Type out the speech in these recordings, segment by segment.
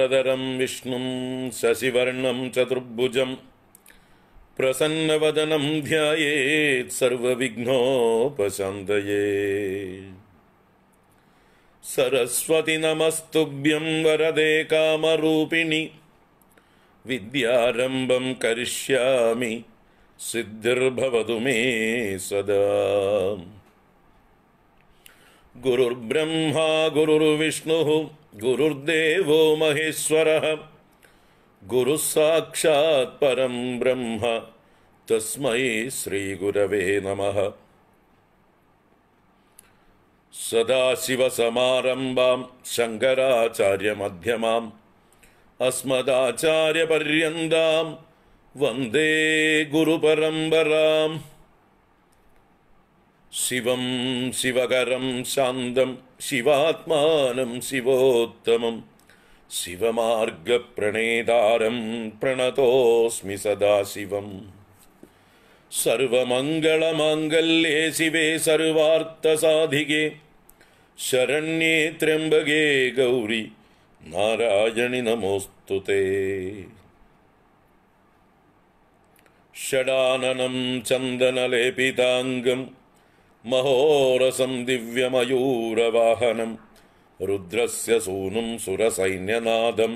विष्णुं शशिवर्णं चतुर्भुजं प्रसन्नवदनं सर्वविघ्नोपशान्तये सरस्वति नमस्तुभ्यं वरदे कामरूपिणि विद्यारम्भं करिष्यामि सिद्धिर्भवतु मे सदा गुरुर्ब्रह्मा गुरुर्विष्णुः गुरुर्देवो महेश्वरः गुरुस्साक्षात् परं ब्रह्म तस्मै नम नमः शंकराचार्य मध्यमा अस्मदाचार्यपर्यता वंदे गुरुपरम्पराम् शिवं शिवकरं शान्तं शिवात्मानं शिवोत्तमं शिवमार्गप्रणेतारं प्रणतोऽस्मि सदा शिवम् सर्वमङ्गलमाङ्गल्ये शिवे सर्वार्थसाधिगे शरण्ये त्र्यम्बगे गौरि नारायणि नमोऽस्तु ते षडाननं चन्दनलेपिताङ्गम् महोरसं दिव्यमयूरवाहनं रुद्रस्य सूनुं सुरसैन्यनादं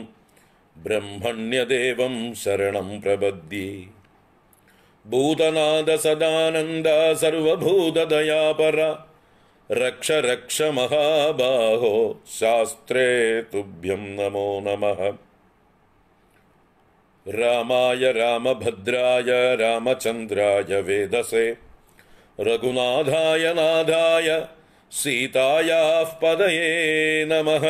ब्रह्मण्यदेवं शरणं प्रबद्धि भूतनादसदानन्दा सर्वभूतदयापरा रक्ष रक्षमहाबाहो शास्त्रे तुभ्यं नमो नमः रामाय रामभद्राय रामचन्द्राय वेदसे रघुनाथाय नाधाय सीतायाः पदये नमः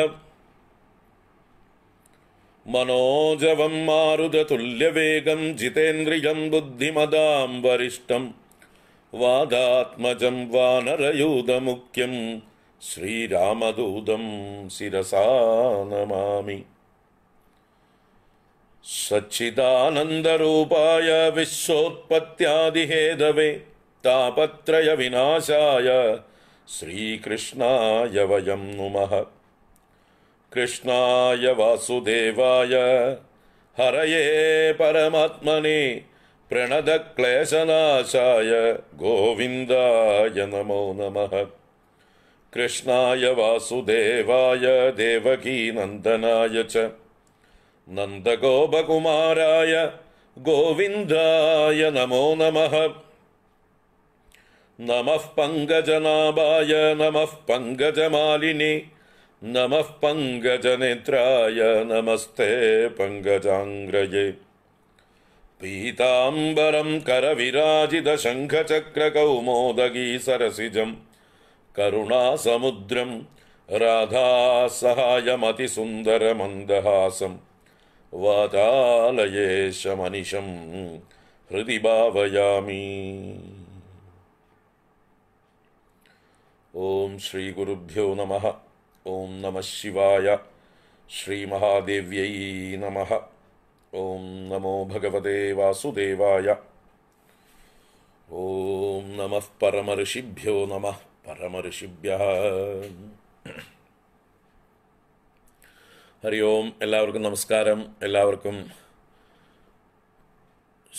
मनोजवं मारुदतुल्यवेगं जितेन्द्रियं बुद्धिमदां वरिष्ठं वादात्मजं वानरयूदमुख्यं श्रीरामदूतं शिरसा नमामि सच्चिदानन्दरूपाय विश्वोत्पत्त्यादिहेदवे तापत्रयविनाशाय श्रीकृष्णाय वयं नुमः कृष्णाय वासुदेवाय हरये परमात्मने प्रणदक्लेशनाशाय गोविन्दाय नमो नमः कृष्णाय वासुदेवाय देवकीनन्दनाय च नन्दगोपकुमाराय गोविन्दाय नमो नमः नमः पङ्कज नाभाय नमः पङ्कज नमः पङ्गजनेत्राय नेत्राय नमस्ते पङ्गजाङ्ग्रये पीताम्बरं करविराजितशङ्खचक्रकौ मोदगी सरसिजं करुणासमुद्रं राधासहायमतिसुन्दरमन्दहासं वातालये शमनिशं हृदि भावयामि ഓം ശ്രീ ഗുരുഭ്യോ നമ ഓം നമ ശിവായ ശ്രീ മഹാദേവ്യൈ നമ ഓം നമോ ഭഗവതേ വാസുദേവായ ഓം നമ പരമഋഷിഭ്യോ നമ പരമഋഷിഭ്യ ഹരി ഓം എല്ലാവർക്കും നമസ്കാരം എല്ലാവർക്കും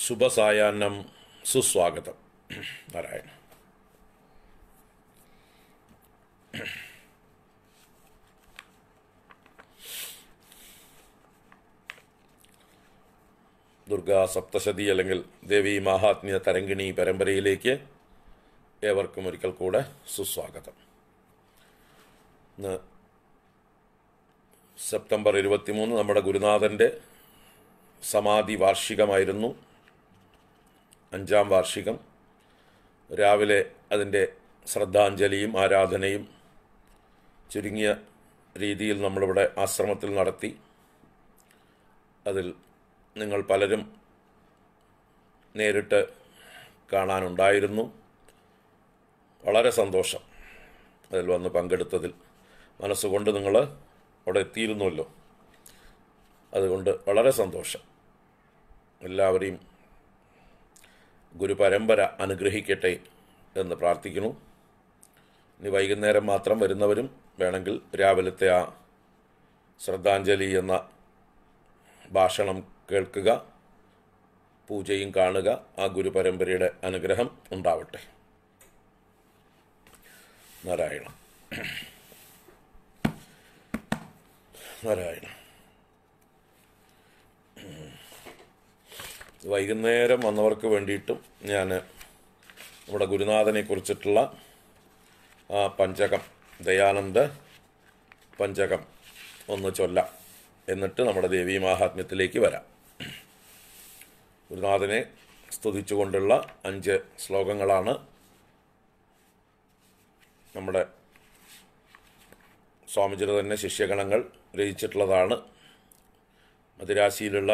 ശുഭസായാഹ്നം സുസ്വാഗതം നാരായണ ദുർഗാ സപ്തശതി അല്ലെങ്കിൽ ദേവി മഹാത്മ്യ തരംഗിണി പരമ്പരയിലേക്ക് ഏവർക്കും ഒരിക്കൽ കൂടെ സുസ്വാഗതം ഇന്ന് സെപ്റ്റംബർ ഇരുപത്തിമൂന്ന് നമ്മുടെ ഗുരുനാഥൻ്റെ സമാധി വാർഷികമായിരുന്നു അഞ്ചാം വാർഷികം രാവിലെ അതിൻ്റെ ശ്രദ്ധാഞ്ജലിയും ആരാധനയും ചുരുങ്ങിയ രീതിയിൽ നമ്മളിവിടെ ആശ്രമത്തിൽ നടത്തി അതിൽ നിങ്ങൾ പലരും നേരിട്ട് കാണാനുണ്ടായിരുന്നു വളരെ സന്തോഷം അതിൽ വന്ന് പങ്കെടുത്തതിൽ മനസ്സുകൊണ്ട് നിങ്ങൾ അവിടെ എത്തിയിരുന്നുവല്ലോ അതുകൊണ്ട് വളരെ സന്തോഷം എല്ലാവരെയും ഗുരുപരമ്പര അനുഗ്രഹിക്കട്ടെ എന്ന് പ്രാർത്ഥിക്കുന്നു ഇനി വൈകുന്നേരം മാത്രം വരുന്നവരും വേണമെങ്കിൽ രാവിലത്തെ ആ ശ്രദ്ധാഞ്ജലി എന്ന ഭാഷണം കേൾക്കുക പൂജയും കാണുക ആ ഗുരുപരമ്പരയുടെ അനുഗ്രഹം ഉണ്ടാവട്ടെ നാരായണ നാരായണ വൈകുന്നേരം വന്നവർക്ക് വേണ്ടിയിട്ടും ഞാൻ നമ്മുടെ ഗുരുനാഥനെ കുറിച്ചിട്ടുള്ള ആ പഞ്ചകം ദയാനന്ദ പഞ്ചകം ഒന്ന് ചൊല്ലാം എന്നിട്ട് നമ്മുടെ ദേവീ മാഹാത്മ്യത്തിലേക്ക് വരാം ഗുരുനാഥനെ സ്തുതിച്ചുകൊണ്ടുള്ള അഞ്ച് ശ്ലോകങ്ങളാണ് നമ്മുടെ സ്വാമിജിയുടെ തന്നെ ശിഷ്യഗണങ്ങൾ രചിച്ചിട്ടുള്ളതാണ് മദിരാശിയിലുള്ള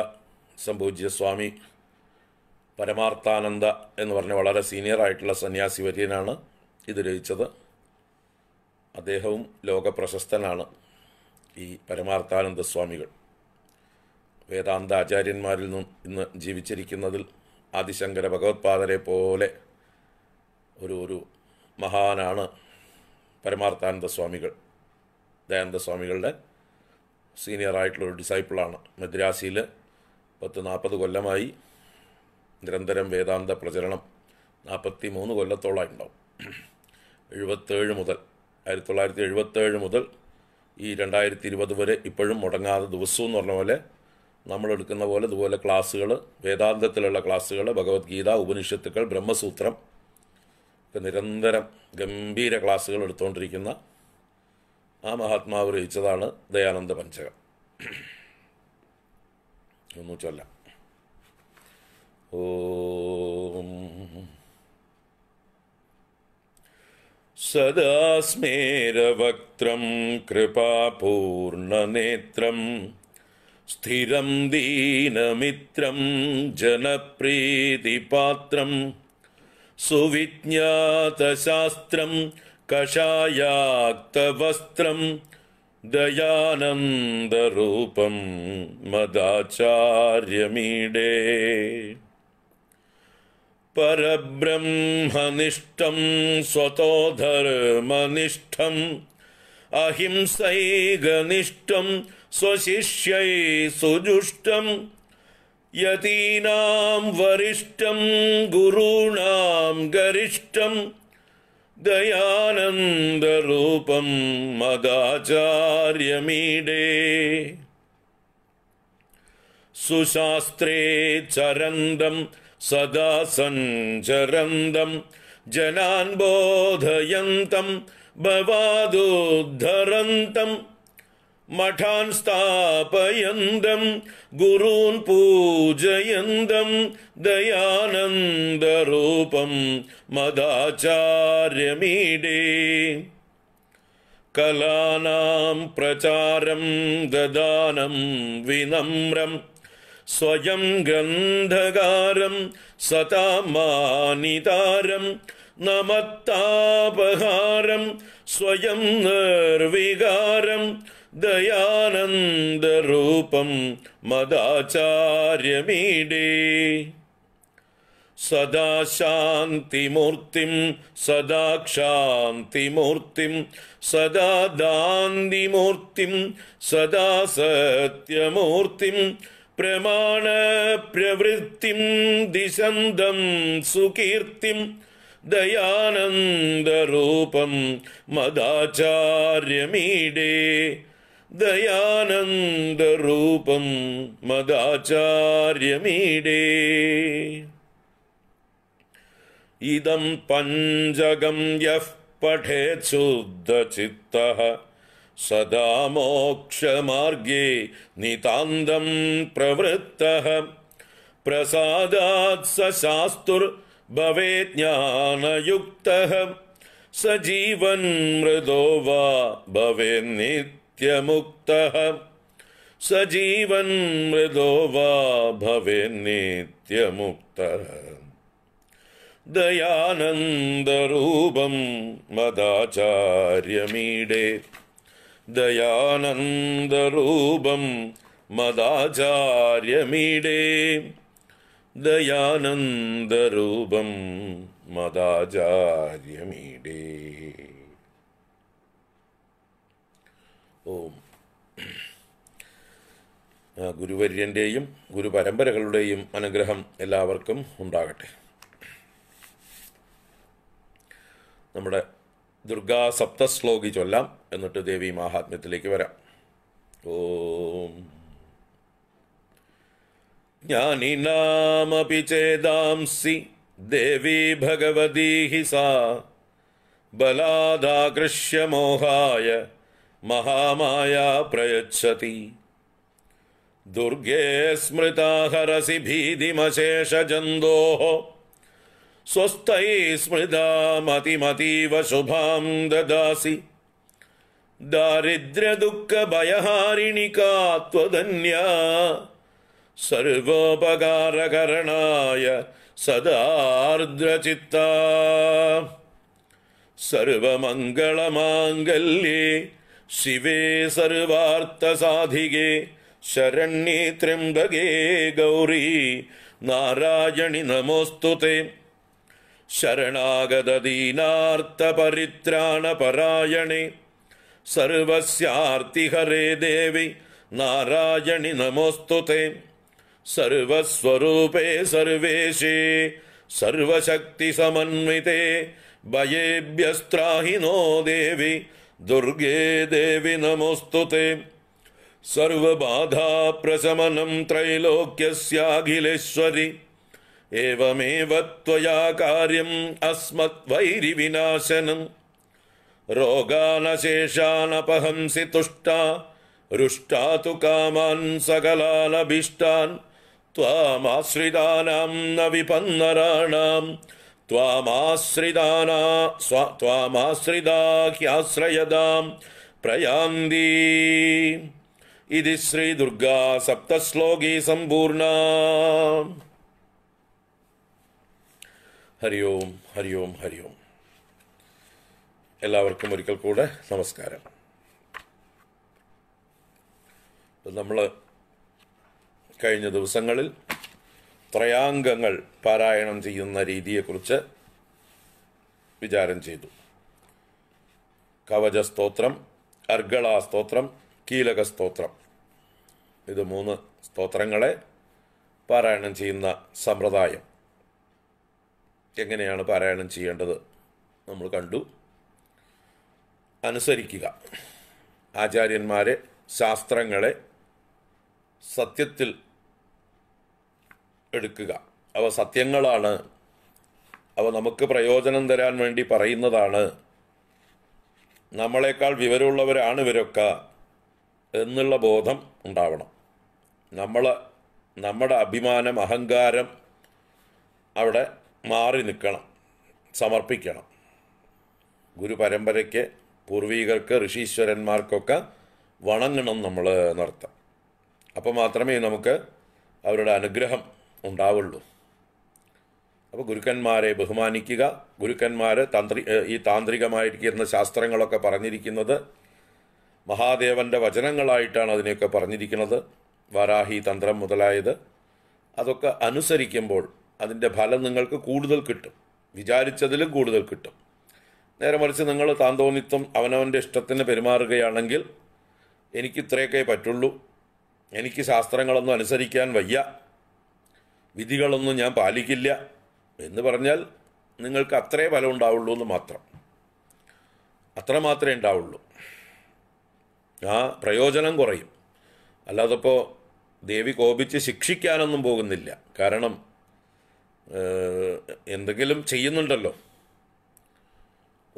സംഭൂജ്യ സ്വാമി പരമാർത്ഥാനന്ദ എന്ന് പറഞ്ഞ വളരെ സീനിയർ ആയിട്ടുള്ള സന്യാസി വര്യനാണ് ഇത് രചിച്ചത് അദ്ദേഹവും ലോകപ്രശസ്തനാണ് ഈ പരമാർത്ഥാനന്ദ സ്വാമികൾ വേദാന്ത ആചാര്യന്മാരിൽ നിന്നും ഇന്ന് ജീവിച്ചിരിക്കുന്നതിൽ ആദിശങ്കര ഭഗവത്പാദരെ പോലെ ഒരു ഒരു മഹാനാണ് പരമാർത്ഥാനന്ദ സ്വാമികൾ ദയാനന്ദ സ്വാമികളുടെ ആയിട്ടുള്ള ഒരു ഡിസൈപ്പിളാണ് മദ്രാസിയിൽ പത്ത് നാൽപ്പത് കൊല്ലമായി നിരന്തരം വേദാന്ത പ്രചരണം നാൽപ്പത്തി മൂന്ന് കൊല്ലത്തോളമായി ഉണ്ടാവും എഴുപത്തേഴ് മുതൽ ആയിരത്തി തൊള്ളായിരത്തി എഴുപത്തേഴ് മുതൽ ഈ രണ്ടായിരത്തി ഇരുപത് വരെ ഇപ്പോഴും മുടങ്ങാതെ ദിവസവും എന്ന് പറഞ്ഞ പോലെ എടുക്കുന്ന പോലെ ഇതുപോലെ ക്ലാസ്സുകൾ വേദാന്തത്തിലുള്ള ക്ലാസ്സുകൾ ഭഗവത്ഗീത ഉപനിഷത്തുക്കൾ ബ്രഹ്മസൂത്രം ഒക്കെ നിരന്തരം ഗംഭീര ക്ലാസ്സുകൾ എടുത്തുകൊണ്ടിരിക്കുന്ന ആ മഹാത്മാവ് രചിച്ചതാണ് ദയാനന്ദ പഞ്ചകം ഒന്നു ചൊല്ലാം ഓം सदा स्मेरवक्त्रं कृपापूर्णनेत्रं स्थिरं दीनमित्रं जनप्रीतिपात्रं सुविज्ञातशास्त्रं कषायाक्तवस्त्रं दयानन्दरूपं मदाचार्यमीडे परब्रह्मनिष्ठं स्वतो धर्मनिष्ठम् अहिंसैगनिष्ठं स्वशिष्यै सुजुष्टम् यतीनां वरिष्ठं गुरूणां गरिष्ठं दयानन्दरूपं मदाचार्यमीडे सुशास्त्रे चरन्दम् सदा सञ्चरन्दम् जनान् बोधयन्तं बादोद्धरन्तम् मठान् स्थापयन्तम् गुरून् पूजयन्तम् दयानन्दरूपं मदाचार्यमीडे कलानां प्रचारं ददानं विनम्रम् स्वयं सतामानितारं न मत्तापहारं स्वयं निर्विकारं दयानन्दरूपं मदाचार्यमीडे सदा शान्तिमूर्तिं सदा क्षान्तिमूर्तिं सदा दान्दिमूर्तिम् सदा सत्यमूर्तिं प्रमाणप्रवृत्तिम् दिशन्दं सुकीर्तिं दयानन्दरूपं मदाचार्यमीडे दयानन्दरूपं मदाचार्यमीडे इदं पञ्जगम् यः पठेत् शुद्धचित्तः सदा मोक्षमार्गे नितान्तम् प्रवृत्तः प्रसादात् स शास्तुर्भवे ज्ञानयुक्तः स जीवन् मृदो वा भवेन्नित्यमुक्तः स वा दयानन्दरूपं मदाचार्यमीडे ദയാനന്ദരൂപം മതാചാര്യമീടേ ദയാനന്ദരൂപം മതാചാര്യമീടേ ഓം ഗുരുവര്യൻ്റെയും ഗുരുപരമ്പരകളുടെയും അനുഗ്രഹം എല്ലാവർക്കും ഉണ്ടാകട്ടെ നമ്മുടെ ദുർഗാ സപ്തശ്ലോകി ചൊല്ലാം എന്നിട്ട് ദേവി മാഹാത്മ്യത്തിലേക്ക് വരാം ഓം ജ്ഞാനിനാമപി ചേദാംസി ദേവി ഭഗവതി സാ ബലാദാകൃഷ്യ മോഹായ മഹാമായ പ്രയച്ഛതി ദുർഗേ സ്മൃതാഹരസി ഭീതിമശേഷജന്തോഃ स्वस्थये स्मृदा मतिमतीव शुभां ददासि दारिद्र्यदुःखभयहारिणि का त्वदन्या सर्वोपकारकरणाय सदार्द्रचित्ता सर्वमङ्गलमाङ्गल्ये शिवे सर्वार्थसाधिगे शरण्ये त्र्यम्बके गौरी नारायणि नमोऽस्तु ते शरणागदीनार्तपरित्राणपरायणे सर्वस्यार्तिहरे देवि नारायणि नमोऽस्तु ते सर्वस्वरूपे सर्वेशे सर्वशक्तिसमन्विते भयेभ्यस्त्राहिनो देवि दुर्गे देवि नमोऽस्तु ते सर्वबाधाप्रशमनं त्रैलोक्यस्याखिलेश्वरि एवमेव त्वया कार्यम् अस्मद्वैरिविनाशनम् रोगानशेषानपहंसि तुष्टा रुष्टा तु कामान् सकलानभीष्टान् त्वामाश्रितानां न विपन्नराणाम् त्वामाश्रिता त्वामाश्रिदाख्याश्रयदाम् प्रयान्ति इति श्री सम्पूर्णा ഹരി ഓം ഹരി ഓം ഹരി ഓം എല്ലാവർക്കും ഒരിക്കൽ കൂടെ നമസ്കാരം നമ്മൾ കഴിഞ്ഞ ദിവസങ്ങളിൽ ത്രയാംഗങ്ങൾ പാരായണം ചെയ്യുന്ന രീതിയെക്കുറിച്ച് വിചാരം ചെയ്തു കവചസ്തോത്രം സ്തോത്രം അർഗള സ്തോത്രം കീലക സ്തോത്രം ഇത് മൂന്ന് സ്തോത്രങ്ങളെ പാരായണം ചെയ്യുന്ന സമ്പ്രദായം എങ്ങനെയാണ് പാരായണം ചെയ്യേണ്ടത് നമ്മൾ കണ്ടു അനുസരിക്കുക ആചാര്യന്മാരെ ശാസ്ത്രങ്ങളെ സത്യത്തിൽ എടുക്കുക അവ സത്യങ്ങളാണ് അവ നമുക്ക് പ്രയോജനം തരാൻ വേണ്ടി പറയുന്നതാണ് നമ്മളെക്കാൾ വിവരമുള്ളവരാണ് ഇവരൊക്കെ എന്നുള്ള ബോധം ഉണ്ടാവണം നമ്മൾ നമ്മുടെ അഭിമാനം അഹങ്കാരം അവിടെ മാറി നിൽക്കണം സമർപ്പിക്കണം ഗുരു പരമ്പരയ്ക്ക് പൂർവീകർക്ക് ഋഷീശ്വരന്മാർക്കൊക്കെ വണങ്ങണം നമ്മൾ നർത്തം അപ്പോൾ മാത്രമേ നമുക്ക് അവരുടെ അനുഗ്രഹം ഉണ്ടാവുള്ളൂ അപ്പോൾ ഗുരുക്കന്മാരെ ബഹുമാനിക്കുക ഗുരുക്കന്മാർ തന്ത്രി ഈ താന്ത്രികമായിരിക്കുന്ന ശാസ്ത്രങ്ങളൊക്കെ പറഞ്ഞിരിക്കുന്നത് മഹാദേവൻ്റെ വചനങ്ങളായിട്ടാണ് അതിനെയൊക്കെ പറഞ്ഞിരിക്കുന്നത് വാരാഹി തന്ത്രം മുതലായത് അതൊക്കെ അനുസരിക്കുമ്പോൾ അതിൻ്റെ ഫലം നിങ്ങൾക്ക് കൂടുതൽ കിട്ടും വിചാരിച്ചതിലും കൂടുതൽ കിട്ടും നേരെ മറിച്ച് നിങ്ങൾ താന്തോന്നിത്വം അവനവൻ്റെ ഇഷ്ടത്തിന് പെരുമാറുകയാണെങ്കിൽ എനിക്ക് ഇത്രയൊക്കെ പറ്റുള്ളൂ എനിക്ക് ശാസ്ത്രങ്ങളൊന്നും അനുസരിക്കാൻ വയ്യ വിധികളൊന്നും ഞാൻ പാലിക്കില്ല എന്ന് പറഞ്ഞാൽ നിങ്ങൾക്ക് അത്രേ ഫലം ഉണ്ടാവുള്ളൂ എന്ന് മാത്രം അത്ര മാത്രമേ ഉണ്ടാവുള്ളൂ ആ പ്രയോജനം കുറയും അല്ലാതെപ്പോൾ ദേവി കോപിച്ച് ശിക്ഷിക്കാനൊന്നും പോകുന്നില്ല കാരണം എന്തെങ്കിലും ചെയ്യുന്നുണ്ടല്ലോ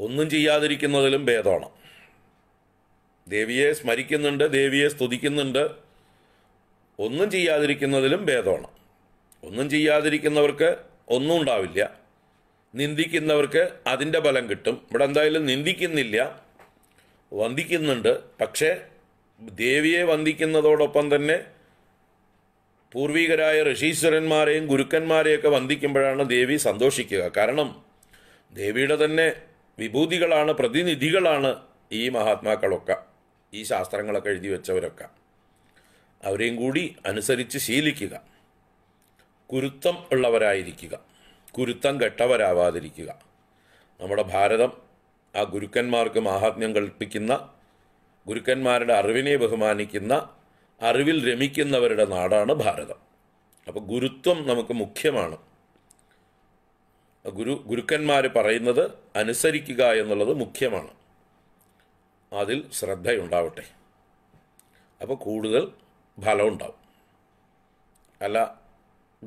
ഒന്നും ചെയ്യാതിരിക്കുന്നതിലും ഭേദമാണ് ദേവിയെ സ്മരിക്കുന്നുണ്ട് ദേവിയെ സ്തുതിക്കുന്നുണ്ട് ഒന്നും ചെയ്യാതിരിക്കുന്നതിലും ഭേദമാണ് ഒന്നും ചെയ്യാതിരിക്കുന്നവർക്ക് ഒന്നും ഉണ്ടാവില്ല നിന്ദിക്കുന്നവർക്ക് അതിൻ്റെ ഫലം കിട്ടും ഇവിടെ എന്തായാലും നിന്ദിക്കുന്നില്ല വന്ദിക്കുന്നുണ്ട് പക്ഷേ ദേവിയെ വന്ദിക്കുന്നതോടൊപ്പം തന്നെ പൂർവികരായ ഋഷീശ്വരന്മാരെയും ഗുരുക്കന്മാരെയൊക്കെ വന്ദിക്കുമ്പോഴാണ് ദേവി സന്തോഷിക്കുക കാരണം ദേവിയുടെ തന്നെ വിഭൂതികളാണ് പ്രതിനിധികളാണ് ഈ മഹാത്മാക്കളൊക്കെ ഈ ശാസ്ത്രങ്ങളൊക്കെ എഴുതി വെച്ചവരൊക്കെ അവരെയും കൂടി അനുസരിച്ച് ശീലിക്കുക കുരുത്തം ഉള്ളവരായിരിക്കുക കുരുത്തം കെട്ടവരാവാതിരിക്കുക നമ്മുടെ ഭാരതം ആ ഗുരുക്കന്മാർക്ക് മഹാത്മ്യം കൽപ്പിക്കുന്ന ഗുരുക്കന്മാരുടെ അറിവിനെ ബഹുമാനിക്കുന്ന അറിവിൽ രമിക്കുന്നവരുടെ നാടാണ് ഭാരതം അപ്പോൾ ഗുരുത്വം നമുക്ക് മുഖ്യമാണ് ഗുരു ഗുരുക്കന്മാർ പറയുന്നത് അനുസരിക്കുക എന്നുള്ളത് മുഖ്യമാണ് അതിൽ ശ്രദ്ധയുണ്ടാവട്ടെ അപ്പോൾ കൂടുതൽ ഉണ്ടാവും അല്ല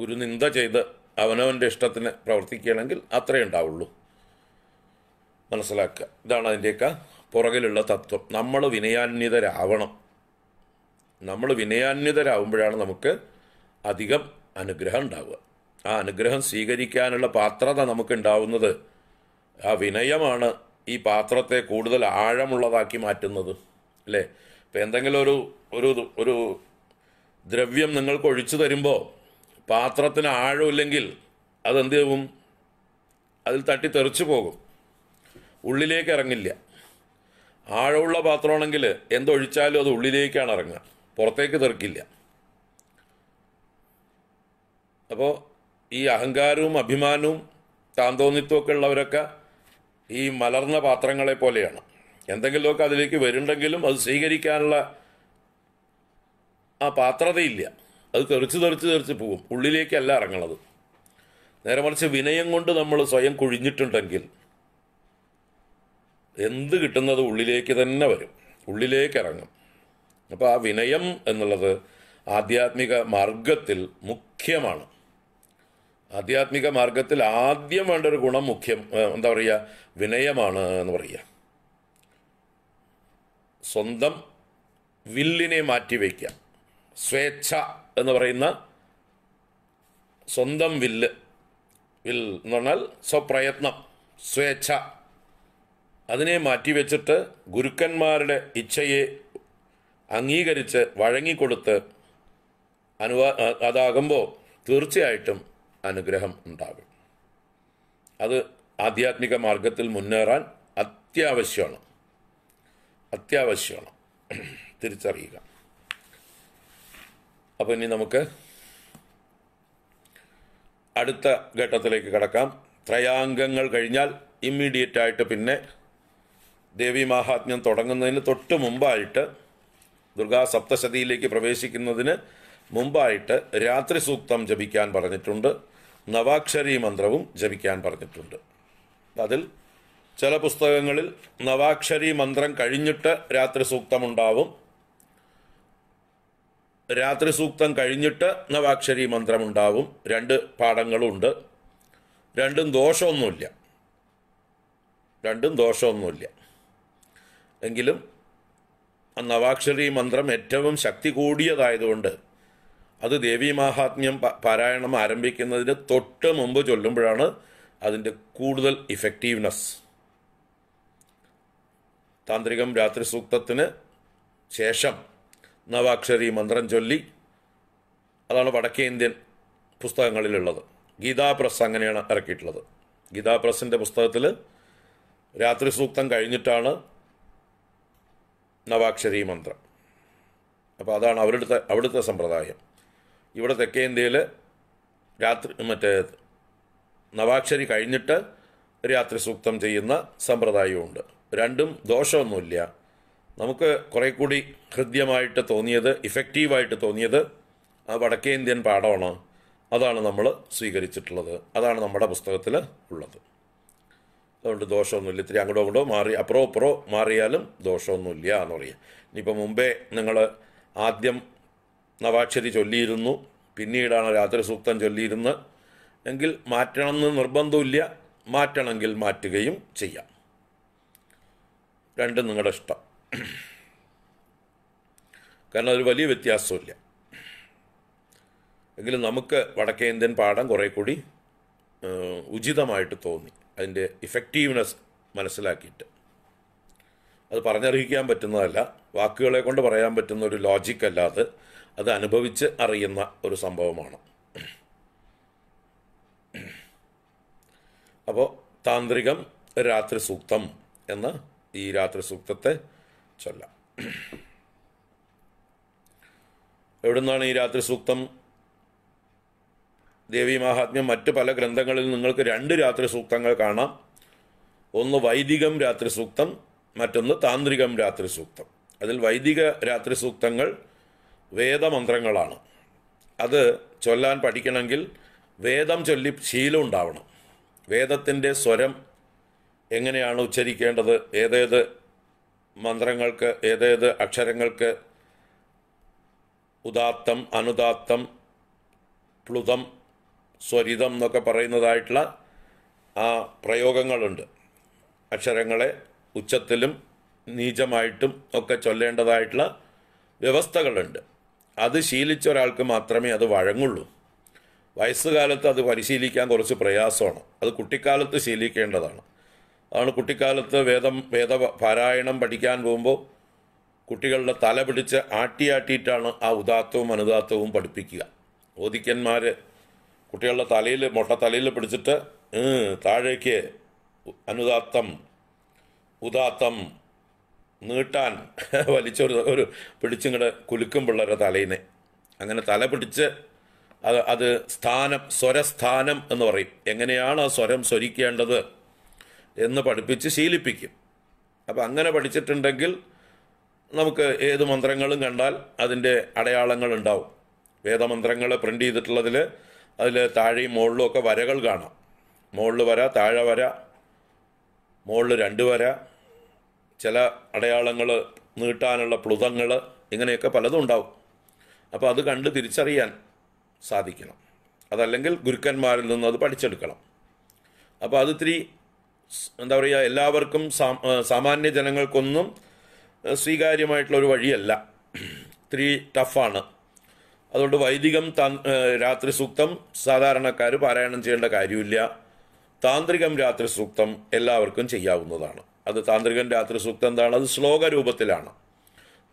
ഗുരുനിന്ദ ചെയ്ത് അവനവൻ്റെ ഇഷ്ടത്തിന് പ്രവർത്തിക്കുകയാണെങ്കിൽ അത്രേ ഉണ്ടാവുള്ളൂ മനസ്സിലാക്കുക ഇതാണ് അതിൻ്റെയൊക്കെ പുറകിലുള്ള തത്വം നമ്മൾ വിനയാന്യതരാവണം നമ്മൾ വിനയാന്വിതരാകുമ്പോഴാണ് നമുക്ക് അധികം അനുഗ്രഹം ഉണ്ടാവുക ആ അനുഗ്രഹം സ്വീകരിക്കാനുള്ള പാത്രത നമുക്കുണ്ടാവുന്നത് ആ വിനയമാണ് ഈ പാത്രത്തെ കൂടുതൽ ആഴമുള്ളതാക്കി മാറ്റുന്നത് അല്ലേ ഇപ്പം എന്തെങ്കിലും ഒരു ഒരു ഒരു ദ്രവ്യം നിങ്ങൾക്ക് ഒഴിച്ചു തരുമ്പോൾ പാത്രത്തിന് ആഴമില്ലെങ്കിൽ അതെന്ത് ചെയ്യും അതിൽ തട്ടി തെറിച്ചു പോകും ഉള്ളിലേക്ക് ഇറങ്ങില്ല ആഴമുള്ള പാത്രമാണെങ്കിൽ എന്തൊഴിച്ചാലും അത് ഉള്ളിലേക്കാണ് ഇറങ്ങുക പുറത്തേക്ക് തെറിക്കില്ല അപ്പോൾ ഈ അഹങ്കാരവും അഭിമാനവും താന്തോന്നിത്വമൊക്കെ ഉള്ളവരൊക്കെ ഈ മലർന്ന പാത്രങ്ങളെ പോലെയാണ് എന്തെങ്കിലുമൊക്കെ അതിലേക്ക് വരുന്നുണ്ടെങ്കിലും അത് സ്വീകരിക്കാനുള്ള ആ പാത്രതയില്ല അത് തെറിച്ച് തെറിച്ച് തെറിച്ച് പോകും ഉള്ളിലേക്കല്ല ഇറങ്ങണത് നേരെ മറിച്ച് വിനയം കൊണ്ട് നമ്മൾ സ്വയം കുഴിഞ്ഞിട്ടുണ്ടെങ്കിൽ എന്ത് കിട്ടുന്നത് ഉള്ളിലേക്ക് തന്നെ വരും ഉള്ളിലേക്ക് ഇറങ്ങും അപ്പോൾ ആ വിനയം എന്നുള്ളത് ആധ്യാത്മിക മാർഗത്തിൽ മുഖ്യമാണ് ആധ്യാത്മിക മാർഗത്തിൽ ആദ്യം വേണ്ട ഒരു ഗുണം മുഖ്യം എന്താ പറയുക വിനയമാണ് എന്ന് പറയുക സ്വന്തം വില്ലിനെ മാറ്റിവെക്കുക സ്വേച്ഛ എന്ന് പറയുന്ന സ്വന്തം വില്ല് വിൽ എന്ന് പറഞ്ഞാൽ സ്വപ്രയത്നം സ്വേച്ഛ അതിനെ മാറ്റിവെച്ചിട്ട് ഗുരുക്കന്മാരുടെ ഇച്ഛയെ അംഗീകരിച്ച് വഴങ്ങിക്കൊടുത്ത് അനുവാ അതാകുമ്പോൾ തീർച്ചയായിട്ടും അനുഗ്രഹം ഉണ്ടാകും അത് ആധ്യാത്മിക മാർഗത്തിൽ മുന്നേറാൻ അത്യാവശ്യമാണ് അത്യാവശ്യമാണ് തിരിച്ചറിയുക അപ്പോൾ ഇനി നമുക്ക് അടുത്ത ഘട്ടത്തിലേക്ക് കടക്കാം ത്രയാംഗങ്ങൾ കഴിഞ്ഞാൽ ഇമ്മീഡിയറ്റ് ആയിട്ട് പിന്നെ ദേവി മഹാത്മ്യം തുടങ്ങുന്നതിന് തൊട്ട് മുമ്പായിട്ട് ദുർഗാ സപ്തശതിയിലേക്ക് പ്രവേശിക്കുന്നതിന് മുമ്പായിട്ട് രാത്രി സൂക്തം ജപിക്കാൻ പറഞ്ഞിട്ടുണ്ട് നവാക്ഷരി മന്ത്രവും ജപിക്കാൻ പറഞ്ഞിട്ടുണ്ട് അതിൽ ചില പുസ്തകങ്ങളിൽ നവാക്ഷരി മന്ത്രം കഴിഞ്ഞിട്ട് രാത്രി സൂക്തമുണ്ടാവും രാത്രി സൂക്തം കഴിഞ്ഞിട്ട് നവാക്ഷരി മന്ത്രമുണ്ടാവും രണ്ട് പാഠങ്ങളുണ്ട് രണ്ടും ദോഷമൊന്നുമില്ല രണ്ടും ദോഷമൊന്നുമില്ല എങ്കിലും നവാക്ഷരി മന്ത്രം ഏറ്റവും ശക്തി കൂടിയതായതുകൊണ്ട് അത് ദേവീ മാഹാത്മ്യം പാരായണം ആരംഭിക്കുന്നതിന് തൊട്ട് മുമ്പ് ചൊല്ലുമ്പോഴാണ് അതിൻ്റെ കൂടുതൽ ഇഫക്റ്റീവ്നെസ് താന്ത്രികം രാത്രി സൂക്തത്തിന് ശേഷം നവാക്ഷരി മന്ത്രം ചൊല്ലി അതാണ് ഇന്ത്യൻ പുസ്തകങ്ങളിലുള്ളത് ഗീതാ പ്രസ് അങ്ങനെയാണ് ഇറക്കിയിട്ടുള്ളത് ഗീതാ പ്രസിൻ്റെ പുസ്തകത്തിൽ രാത്രി സൂക്തം കഴിഞ്ഞിട്ടാണ് നവാക്ഷരി മന്ത്രം അപ്പോൾ അതാണ് അവരുടെ അവിടുത്തെ സമ്പ്രദായം ഇവിടെ തെക്കേ ഇന്ത്യയിൽ രാത്രി മറ്റേ നവാക്ഷരി കഴിഞ്ഞിട്ട് രാത്രി സൂക്തം ചെയ്യുന്ന സമ്പ്രദായമുണ്ട് രണ്ടും ദോഷമൊന്നുമില്ല നമുക്ക് കുറേ കൂടി ഹൃദ്യമായിട്ട് തോന്നിയത് ഇഫക്റ്റീവായിട്ട് തോന്നിയത് ആ വടക്കേ ഇന്ത്യൻ പാഠമാണ് അതാണ് നമ്മൾ സ്വീകരിച്ചിട്ടുള്ളത് അതാണ് നമ്മുടെ പുസ്തകത്തിൽ ഉള്ളത് അതുകൊണ്ട് ദോഷമൊന്നുമില്ല ഇത്തിരി അങ്ങോട്ടോ അങ്ങോട്ടോ മാറി അപ്പുറോ അപ്പുറോ മാറിയാലും ദോഷമൊന്നുമില്ല എന്ന് പറയുക ഇനിയിപ്പോൾ മുമ്പേ നിങ്ങൾ ആദ്യം നവാക്ഷരി ചൊല്ലിയിരുന്നു പിന്നീടാണ് രാത്രി സൂക്തം ചൊല്ലിയിരുന്ന് എങ്കിൽ എന്ന് നിർബന്ധമില്ല മാറ്റണമെങ്കിൽ മാറ്റുകയും ചെയ്യാം രണ്ടും നിങ്ങളുടെ ഇഷ്ടം കാരണം അതൊരു വലിയ വ്യത്യാസമില്ല എങ്കിലും നമുക്ക് വടക്കേന്ത്യൻ പാഠം കുറേ കൂടി ഉചിതമായിട്ട് തോന്നി അതിൻ്റെ ഇഫക്റ്റീവ്നെസ് മനസ്സിലാക്കിയിട്ട് അത് പറഞ്ഞറിയിക്കാൻ പറ്റുന്നതല്ല വാക്കുകളെ കൊണ്ട് പറയാൻ പറ്റുന്ന ഒരു ലോജിക് അല്ലാതെ അത് അനുഭവിച്ച് അറിയുന്ന ഒരു സംഭവമാണ് അപ്പോൾ താന്ത്രികം രാത്രി സൂക്തം എന്ന ഈ രാത്രി സൂക്തത്തെ ചൊല്ലാം എവിടുന്നാണ് ഈ രാത്രി സൂക്തം ദേവി മഹാത്മ്യം മറ്റു പല ഗ്രന്ഥങ്ങളിൽ നിങ്ങൾക്ക് രണ്ട് രാത്രി സൂക്തങ്ങൾ കാണാം ഒന്ന് വൈദികം രാത്രി സൂക്തം മറ്റൊന്ന് താന്ത്രികം രാത്രി സൂക്തം അതിൽ വൈദിക രാത്രി സൂക്തങ്ങൾ വേദമന്ത്രങ്ങളാണ് അത് ചൊല്ലാൻ പഠിക്കണമെങ്കിൽ വേദം ചൊല്ലി ശീലം ഉണ്ടാവണം വേദത്തിൻ്റെ സ്വരം എങ്ങനെയാണ് ഉച്ചരിക്കേണ്ടത് ഏതേത് മന്ത്രങ്ങൾക്ക് ഏതേത് അക്ഷരങ്ങൾക്ക് ഉദാത്തം അനുദാത്തം പ്ലുതം സ്വരിതം എന്നൊക്കെ പറയുന്നതായിട്ടുള്ള ആ പ്രയോഗങ്ങളുണ്ട് അക്ഷരങ്ങളെ ഉച്ചത്തിലും നീചമായിട്ടും ഒക്കെ ചൊല്ലേണ്ടതായിട്ടുള്ള വ്യവസ്ഥകളുണ്ട് അത് ശീലിച്ച ഒരാൾക്ക് മാത്രമേ അത് വഴങ്ങുള്ളൂ വയസ്സുകാലത്ത് അത് പരിശീലിക്കാൻ കുറച്ച് പ്രയാസമാണ് അത് കുട്ടിക്കാലത്ത് ശീലിക്കേണ്ടതാണ് അതാണ് കുട്ടിക്കാലത്ത് വേദം വേദ പാരായണം പഠിക്കാൻ പോകുമ്പോൾ കുട്ടികളുടെ തല പിടിച്ച് ആട്ടിയാട്ടിയിട്ടാണ് ആ ഉദാത്തവും അനുദാത്തവും പഠിപ്പിക്കുക ഓദിക്കന്മാർ കുട്ടികളുടെ തലയിൽ മുട്ട തലയിൽ പിടിച്ചിട്ട് താഴേക്ക് അനുദാത്തം ഉദാത്തം നീട്ടാൻ വലിച്ചൊരു ഒരു പിടിച്ചിങ്ങടെ കുലുക്കും പിള്ളേരെ തലയിനെ അങ്ങനെ തല പിടിച്ച് അത് അത് സ്ഥാനം സ്വരസ്ഥാനം എന്ന് പറയും എങ്ങനെയാണ് ആ സ്വരം സ്വരിക്കേണ്ടത് എന്ന് പഠിപ്പിച്ച് ശീലിപ്പിക്കും അപ്പം അങ്ങനെ പഠിച്ചിട്ടുണ്ടെങ്കിൽ നമുക്ക് ഏത് മന്ത്രങ്ങളും കണ്ടാൽ അതിൻ്റെ അടയാളങ്ങൾ ഉണ്ടാവും വേദമന്ത്രങ്ങൾ പ്രിൻ്റ് ചെയ്തിട്ടുള്ളതിൽ അതിൽ താഴെയും മുകളിലും ഒക്കെ വരകൾ കാണാം മുകളിൽ വര താഴെ വര മുകളിൽ രണ്ട് വര ചില അടയാളങ്ങൾ നീട്ടാനുള്ള പ്ലുതങ്ങൾ ഇങ്ങനെയൊക്കെ പലതും ഉണ്ടാവും അപ്പോൾ അത് കണ്ട് തിരിച്ചറിയാൻ സാധിക്കണം അതല്ലെങ്കിൽ ഗുരുക്കന്മാരിൽ നിന്ന് അത് പഠിച്ചെടുക്കണം അപ്പോൾ അത് ഇത്തിരി എന്താ പറയുക എല്ലാവർക്കും സാമാന്യ ജനങ്ങൾക്കൊന്നും സ്വീകാര്യമായിട്ടുള്ള ഒരു വഴിയല്ല ഇത്തിരി ടഫാണ് അതുകൊണ്ട് വൈദികം രാത്രി സൂക്തം സാധാരണക്കാർ പാരായണം ചെയ്യേണ്ട കാര്യമില്ല താന്ത്രികം രാത്രി സൂക്തം എല്ലാവർക്കും ചെയ്യാവുന്നതാണ് അത് താന്ത്രികൻ രാത്രി സൂക്തം എന്താണ് അത് ശ്ലോക രൂപത്തിലാണ്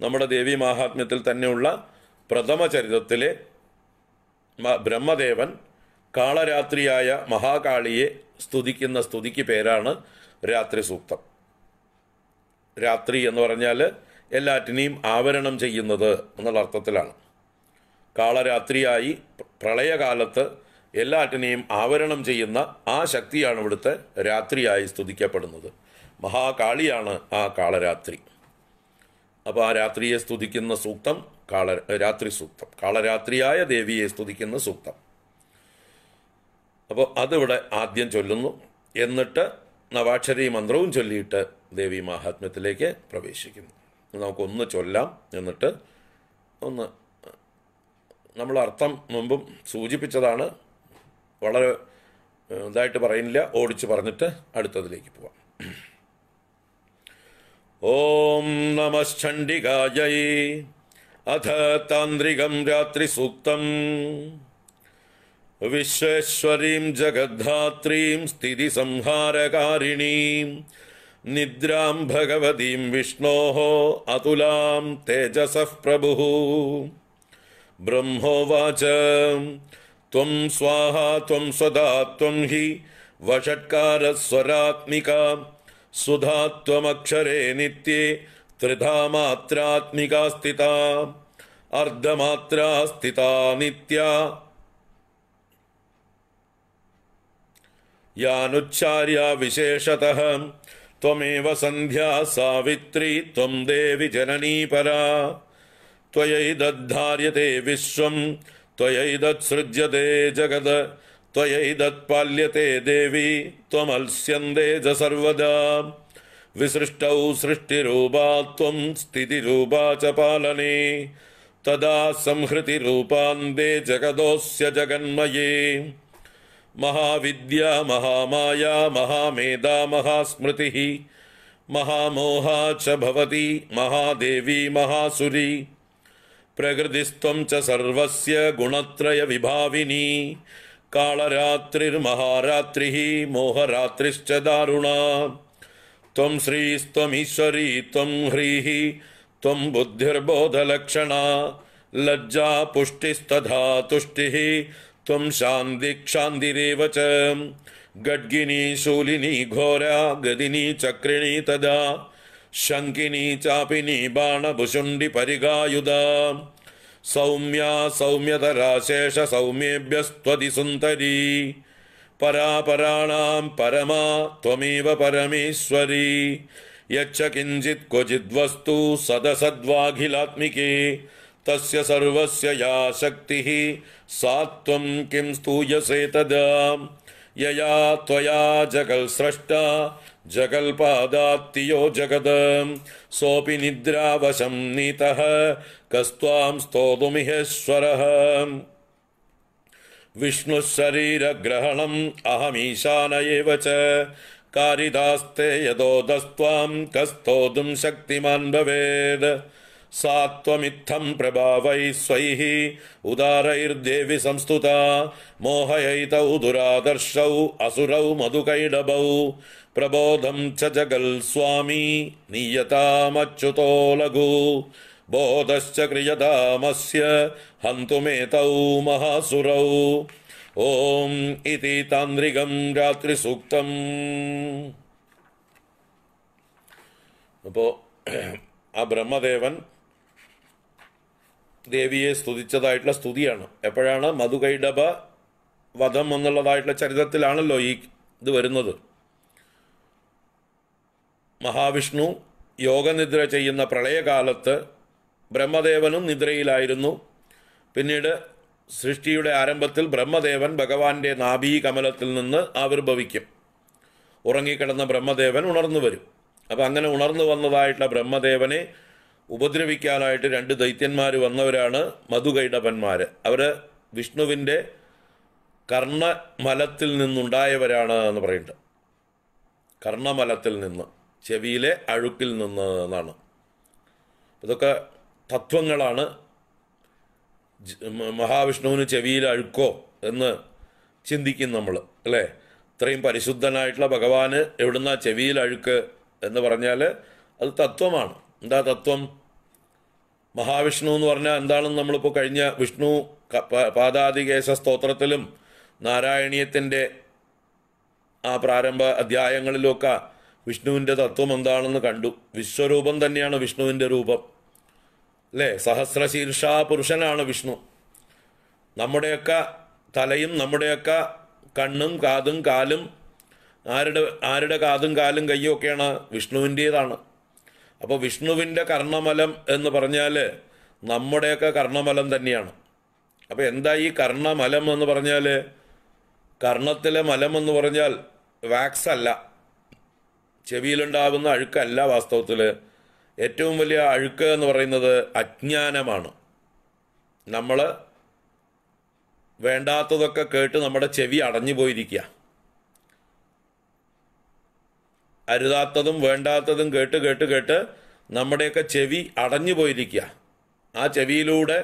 നമ്മുടെ ദേവി മഹാത്മ്യത്തിൽ തന്നെയുള്ള പ്രഥമ ചരിതത്തിലെ ബ്രഹ്മദേവൻ കാളരാത്രിയായ മഹാകാളിയെ സ്തുതിക്കുന്ന സ്തുതിക്ക് പേരാണ് രാത്രി സൂക്തം രാത്രി എന്ന് പറഞ്ഞാൽ എല്ലാറ്റിനെയും ആവരണം ചെയ്യുന്നത് എന്നുള്ള അർത്ഥത്തിലാണ് കാളരാത്രിയായി പ്രളയകാലത്ത് എല്ലാറ്റിനെയും ആവരണം ചെയ്യുന്ന ആ ശക്തിയാണ് ഇവിടുത്തെ രാത്രിയായി സ്തുതിക്കപ്പെടുന്നത് മഹാകാളിയാണ് ആ കാളരാത്രി അപ്പോൾ ആ രാത്രിയെ സ്തുതിക്കുന്ന സൂക്തം കാള രാത്രി സൂക്തം കാളരാത്രിയായ ദേവിയെ സ്തുതിക്കുന്ന സൂക്തം അപ്പോൾ അതിവിടെ ആദ്യം ചൊല്ലുന്നു എന്നിട്ട് നവാക്ഷരി മന്ത്രവും ചൊല്ലിയിട്ട് ദേവി മഹാത്മ്യത്തിലേക്ക് പ്രവേശിക്കുന്നു നമുക്കൊന്ന് ചൊല്ലാം എന്നിട്ട് ഒന്ന് നമ്മൾ അർത്ഥം മുമ്പും സൂചിപ്പിച്ചതാണ് വളരെ ഇതായിട്ട് പറയുന്നില്ല ഓടിച്ച് പറഞ്ഞിട്ട് അടുത്തതിലേക്ക് പോവാം ഓം നമശ്ചണ്ഡികായൈ അഥ താന്ത്രികം സൂക്തം വിശ്വേശ്വരീം ജഗദ്ധാത്രീം സ്ഥിതി സംഹാരകാരിണീം നിദ്രാം ഭഗവതീം വിഷ്ണോ അതുലാം തേജസഃ പ്രഭു ब्रह्मोवाच त्वं स्वाहा त्वं स्वदा त्वं हि वषट्कारस्वरात्मिका सुधा त्वमक्षरे नित्ये त्रिधा मात्रात्मिका स्थिता अर्धमात्रा स्थिता नित्या यानुच्चार्या विशेषतः त्वमेव सन्ध्या सावित्री त्वं देवि जननी परा त्वयैदद्धार्यते विश्वं त्वयैदत्सृज्यते जगद त्वयैदत्पाल्यते देवी त्वमल्स्यन्ते च सर्वदा विसृष्टौ सृष्टिरूपा त्वं स्थितिरूपा च पालने तदा संहृति जगदोऽस्य जगन्मये महाविद्या महामाया महामेधा महास्मृतिः महामोहा च भवति महादेवी महासुरी प्रकृतिस्तम च सर्वस्य गुणत्रय विभाविनी कालरात्रिर्महारात्रिः मोहरात्रिश्च दारुणा तम श्रीस्तमीश्वरी तम ह्रीः तम बुद्धिर्बोधलक्षणा लज्जा पुष्टिस्था तुष्टिः त्वं शान्तिक्षान्तिरेव च गड्गिनी शूलिनी घोरा गदिनी चक्रिणी तदा शङ्किनी चापि नी बाणभुषुण्डि परिगायुधा सौम्या सौम्यतराशेषु परापराणां परमा त्वमेव परमेश्वरी यच्च किञ्चित् क्वचिद्वस्तु सदसद्वाखिलात्मिके तस्य सर्वस्य या शक्तिः सा त्वम् किं यया त्वया जगत्स्रष्टा जगल्पादात्तियो जगद सोऽपि निद्रावशं नीतः कस्त्वाम् स्तोतुमिहेश्वरः विष्णुः शरीरग्रहणम् अहमीशान एव च कारिदास्ते यदोदस्त्वाम् क स्तोम् शक्तिमान् भवेद् सा त्वमित्थम् प्रभावैस्वैः उदारैर्देवि संस्तुता मोहयैतौ दुरादर्शौ असुरौ मधुकैडभौ പ്രബോധം ച ജഗൽ സ്വാമി നീയതാമച്യുതോ ലഘു ബോധശ്ച ക്രിയതാമസ്യ ഹന്തുമേതൗ മഹാസുരൗ ഓം ഇതി താന്ത്രികം സൂക്തം അപ്പോൾ ആ ബ്രഹ്മദേവൻ ദേവിയെ സ്തുതിച്ചതായിട്ടുള്ള സ്തുതിയാണ് എപ്പോഴാണ് മധുകൈഡബ വധം എന്നുള്ളതായിട്ടുള്ള ചരിത്രത്തിലാണല്ലോ ഈ ഇത് വരുന്നത് മഹാവിഷ്ണു യോഗനിദ്ര ചെയ്യുന്ന പ്രളയകാലത്ത് ബ്രഹ്മദേവനും നിദ്രയിലായിരുന്നു പിന്നീട് സൃഷ്ടിയുടെ ആരംഭത്തിൽ ബ്രഹ്മദേവൻ ഭഗവാന്റെ നാഭീ കമലത്തിൽ നിന്ന് ആവിർഭവിക്കും ഉറങ്ങിക്കിടന്ന ബ്രഹ്മദേവൻ ഉണർന്നു വരും അപ്പം അങ്ങനെ ഉണർന്നു വന്നതായിട്ടുള്ള ബ്രഹ്മദേവനെ ഉപദ്രവിക്കാനായിട്ട് രണ്ട് ദൈത്യന്മാർ വന്നവരാണ് മധുകൈടപന്മാർ അവർ വിഷ്ണുവിൻ്റെ കർണമലത്തിൽ നിന്നുണ്ടായവരാണ് എന്ന് പറയുന്നുണ്ട് കർണമലത്തിൽ നിന്ന് ചെവിയിലെ അഴുക്കിൽ നിന്ന് എന്നാണ് ഇതൊക്കെ തത്വങ്ങളാണ് മഹാവിഷ്ണുവിന് ചെവിയിൽ അഴുക്കോ എന്ന് ചിന്തിക്കും നമ്മൾ അല്ലേ ഇത്രയും പരിശുദ്ധനായിട്ടുള്ള ഭഗവാന് എവിടുന്ന ചെവിയിൽ അഴുക്ക് എന്ന് പറഞ്ഞാൽ അത് തത്വമാണ് എന്താ തത്വം മഹാവിഷ്ണു എന്ന് പറഞ്ഞാൽ എന്താണെന്ന് നമ്മളിപ്പോൾ കഴിഞ്ഞ വിഷ്ണു പാദാതികേശ സ്തോത്രത്തിലും നാരായണീയത്തിൻ്റെ ആ പ്രാരംഭ അധ്യായങ്ങളിലൊക്കെ വിഷ്ണുവിൻ്റെ തത്വം എന്താണെന്ന് കണ്ടു വിശ്വരൂപം തന്നെയാണ് വിഷ്ണുവിൻ്റെ രൂപം അല്ലേ സഹസ്രശീർഷ പുരുഷനാണ് വിഷ്ണു നമ്മുടെയൊക്കെ തലയും നമ്മുടെയൊക്കെ കണ്ണും കാതും കാലും ആരുടെ ആരുടെ കാതും കാലും കയ്യും ഒക്കെയാണ് വിഷ്ണുവിൻ്റേതാണ് അപ്പോൾ വിഷ്ണുവിൻ്റെ കർണമലം എന്ന് പറഞ്ഞാൽ നമ്മുടെയൊക്കെ കർണമലം തന്നെയാണ് അപ്പോൾ എന്താ ഈ കർണമലം എന്ന് പറഞ്ഞാൽ കർണത്തിലെ മലം എന്ന് പറഞ്ഞാൽ വാക്സ് അല്ല ചെവിയിലുണ്ടാകുന്ന അഴുക്കല്ല വാസ്തവത്തിൽ ഏറ്റവും വലിയ അഴുക്ക് എന്ന് പറയുന്നത് അജ്ഞാനമാണ് നമ്മൾ വേണ്ടാത്തതൊക്കെ കേട്ട് നമ്മുടെ ചെവി അടഞ്ഞു പോയിരിക്കുക അരുതാത്തതും വേണ്ടാത്തതും കേട്ട് കേട്ട് കേട്ട് നമ്മുടെയൊക്കെ ചെവി അടഞ്ഞു പോയിരിക്കുക ആ ചെവിയിലൂടെ